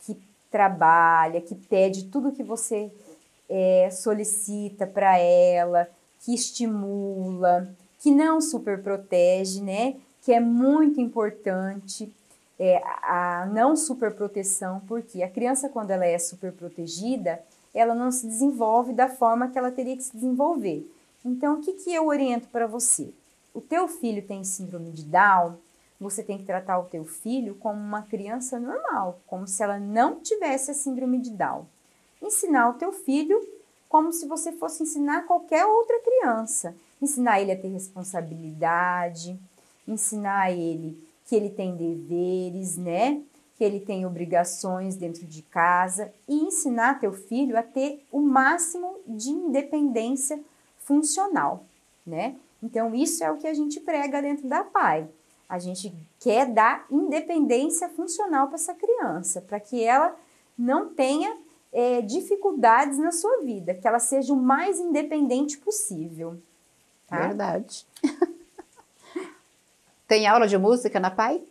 que trabalha, que pede tudo que você é, solicita para ela, que estimula, que não super protege, né? que é muito importante é, a não superproteção, porque a criança, quando ela é superprotegida, ela não se desenvolve da forma que ela teria que se desenvolver. Então, o que, que eu oriento para você? O teu filho tem síndrome de Down, você tem que tratar o teu filho como uma criança normal, como se ela não tivesse a síndrome de Down. Ensinar o teu filho como se você fosse ensinar qualquer outra criança. Ensinar ele a ter responsabilidade, ensinar a ele que ele tem deveres, né? Que ele tem obrigações dentro de casa e ensinar teu filho a ter o máximo de independência funcional, né? Então isso é o que a gente prega dentro da PAI. A gente quer dar independência funcional para essa criança, para que ela não tenha é, dificuldades na sua vida, que ela seja o mais independente possível. Tá? Verdade. Tem aula de música na PAI?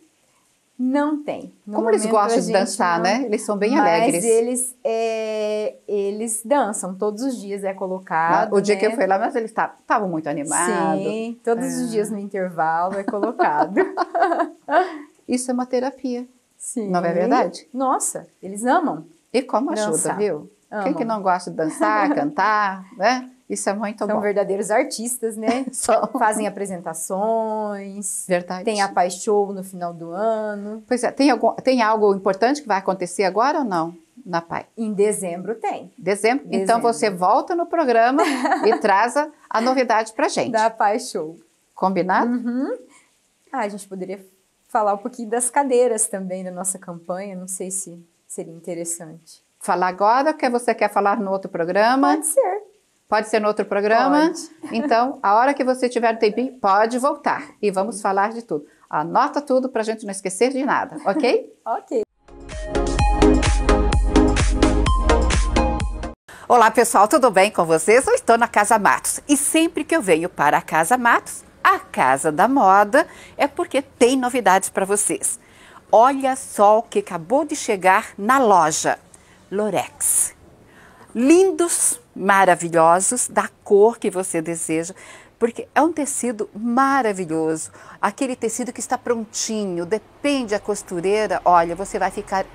Não tem. No Como eles gostam de dançar, não, né? Eles são bem mas alegres. Mas eles, é, eles dançam, todos os dias é colocado. O né? dia que eu né? fui lá, mas eles estavam muito animados. Sim, todos é. os ah. dias no intervalo é colocado. Isso é uma terapia. Sim. Não é verdade? Nossa, eles amam. E como ajuda, dançar. viu? Amam. Quem que não gosta de dançar, cantar, né? Isso é muito São bom. São verdadeiros artistas, né? São. Fazem apresentações. Verdade. Tem a Paz Show no final do ano. Pois é, tem, algum, tem algo importante que vai acontecer agora ou não? Na PAI. Em dezembro tem. Dezembro? Então dezembro. Então você volta no programa e traz a, a novidade pra gente. Da PAI Show. Combinado? Uhum. Ah, a gente poderia falar um pouquinho das cadeiras também da nossa campanha. Não sei se seria interessante. Falar agora, que você quer falar no outro programa? Pode ser. Pode ser no outro programa? Pode. Então, a hora que você tiver um tempinho, pode voltar e vamos falar de tudo. Anota tudo para a gente não esquecer de nada, ok? ok. Olá pessoal, tudo bem com vocês? Eu estou na Casa Matos e sempre que eu venho para a Casa Matos, a Casa da Moda, é porque tem novidades para vocês. Olha só o que acabou de chegar na loja Lorex. Lindos maravilhosos, da cor que você deseja, porque é um tecido maravilhoso, aquele tecido que está prontinho, depende da costureira, olha, você vai ficar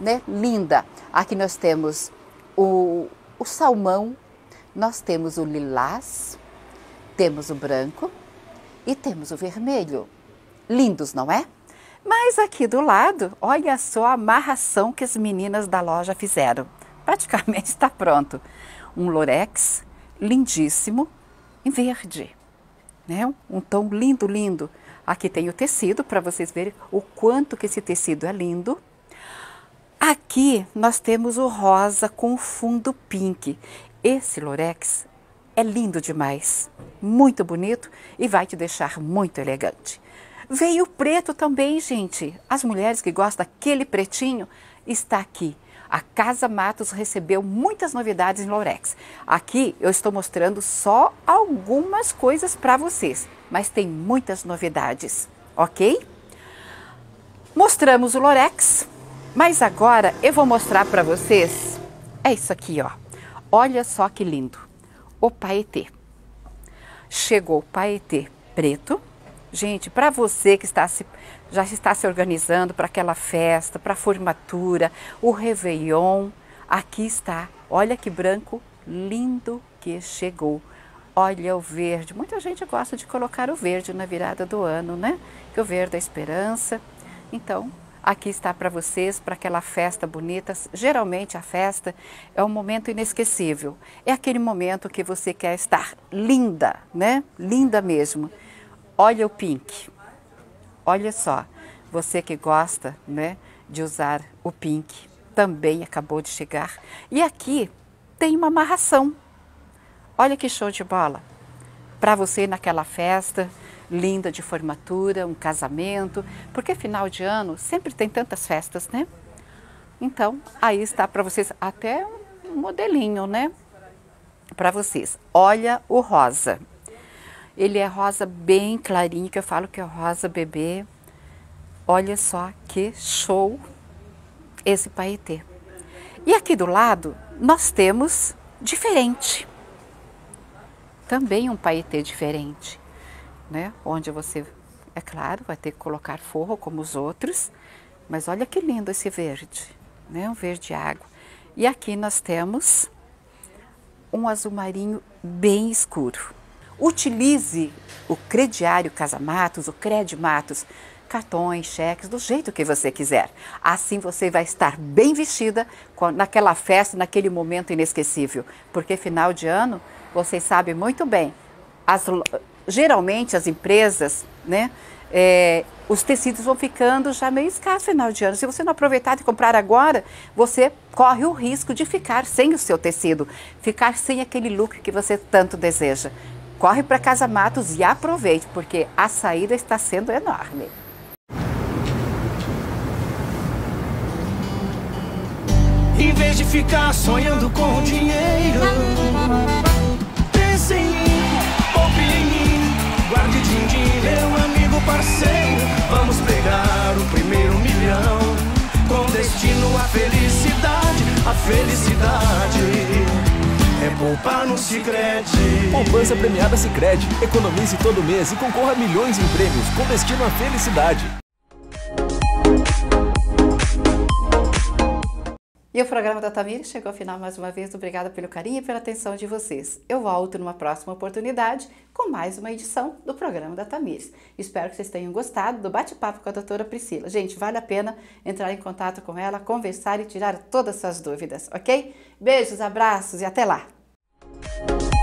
né, linda. Aqui nós temos o, o salmão, nós temos o lilás, temos o branco e temos o vermelho. Lindos, não é? Mas aqui do lado, olha só a amarração que as meninas da loja fizeram. Praticamente está pronto um lorex lindíssimo em verde, né? Um tom lindo, lindo. Aqui tem o tecido para vocês verem o quanto que esse tecido é lindo. Aqui nós temos o rosa com fundo pink. Esse lorex é lindo demais, muito bonito e vai te deixar muito elegante. Veio o preto também, gente. As mulheres que gostam daquele pretinho está aqui a Casa Matos recebeu muitas novidades em Lorex. Aqui eu estou mostrando só algumas coisas para vocês, mas tem muitas novidades, ok? Mostramos o Lorex, mas agora eu vou mostrar para vocês. É isso aqui, ó. Olha só que lindo. O paetê. Chegou o paetê preto. Gente, para você que está se já está se organizando para aquela festa, para a formatura, o Réveillon. Aqui está, olha que branco lindo que chegou. Olha o verde. Muita gente gosta de colocar o verde na virada do ano, né? Que o verde é esperança. Então, aqui está para vocês, para aquela festa bonita. Geralmente a festa é um momento inesquecível. É aquele momento que você quer estar linda, né? Linda mesmo. Olha o pink. Olha só, você que gosta né, de usar o pink também acabou de chegar. E aqui tem uma amarração. Olha que show de bola! Para você naquela festa linda de formatura, um casamento, porque final de ano sempre tem tantas festas, né? Então, aí está para vocês até um modelinho, né? Para vocês. Olha o rosa. Ele é rosa bem clarinho, que eu falo que é rosa bebê. Olha só que show esse paetê. E aqui do lado nós temos diferente. Também um paetê diferente, né? Onde você, é claro, vai ter que colocar forro como os outros, mas olha que lindo esse verde, né? Um verde água. E aqui nós temos um azul marinho bem escuro. Utilize o crediário Casamatos, o Cred Matos, cartões, cheques, do jeito que você quiser. Assim você vai estar bem vestida naquela festa, naquele momento inesquecível. Porque final de ano, vocês sabem muito bem, as, geralmente as empresas, né? É, os tecidos vão ficando já meio escassos final de ano. Se você não aproveitar e comprar agora, você corre o risco de ficar sem o seu tecido, ficar sem aquele look que você tanto deseja corre para Casa Matos e aproveite, porque a saída está sendo enorme. Em vez de ficar sonhando com dinheiro, pense em mim, poupe em mim, guarde din-din, meu amigo parceiro. Vamos pegar o primeiro milhão, com destino à felicidade, à felicidade poupar no Sicredi. Poupança premiada Sicredi. Economize todo mês e concorra a milhões em prêmios com destino à felicidade. E o programa da Tamir chegou ao final mais uma vez. Obrigada pelo carinho e pela atenção de vocês. Eu volto numa próxima oportunidade com mais uma edição do programa da Tamires. Espero que vocês tenham gostado do bate-papo com a doutora Priscila. Gente, vale a pena entrar em contato com ela, conversar e tirar todas as suas dúvidas, ok? Beijos, abraços e até lá! Thank you.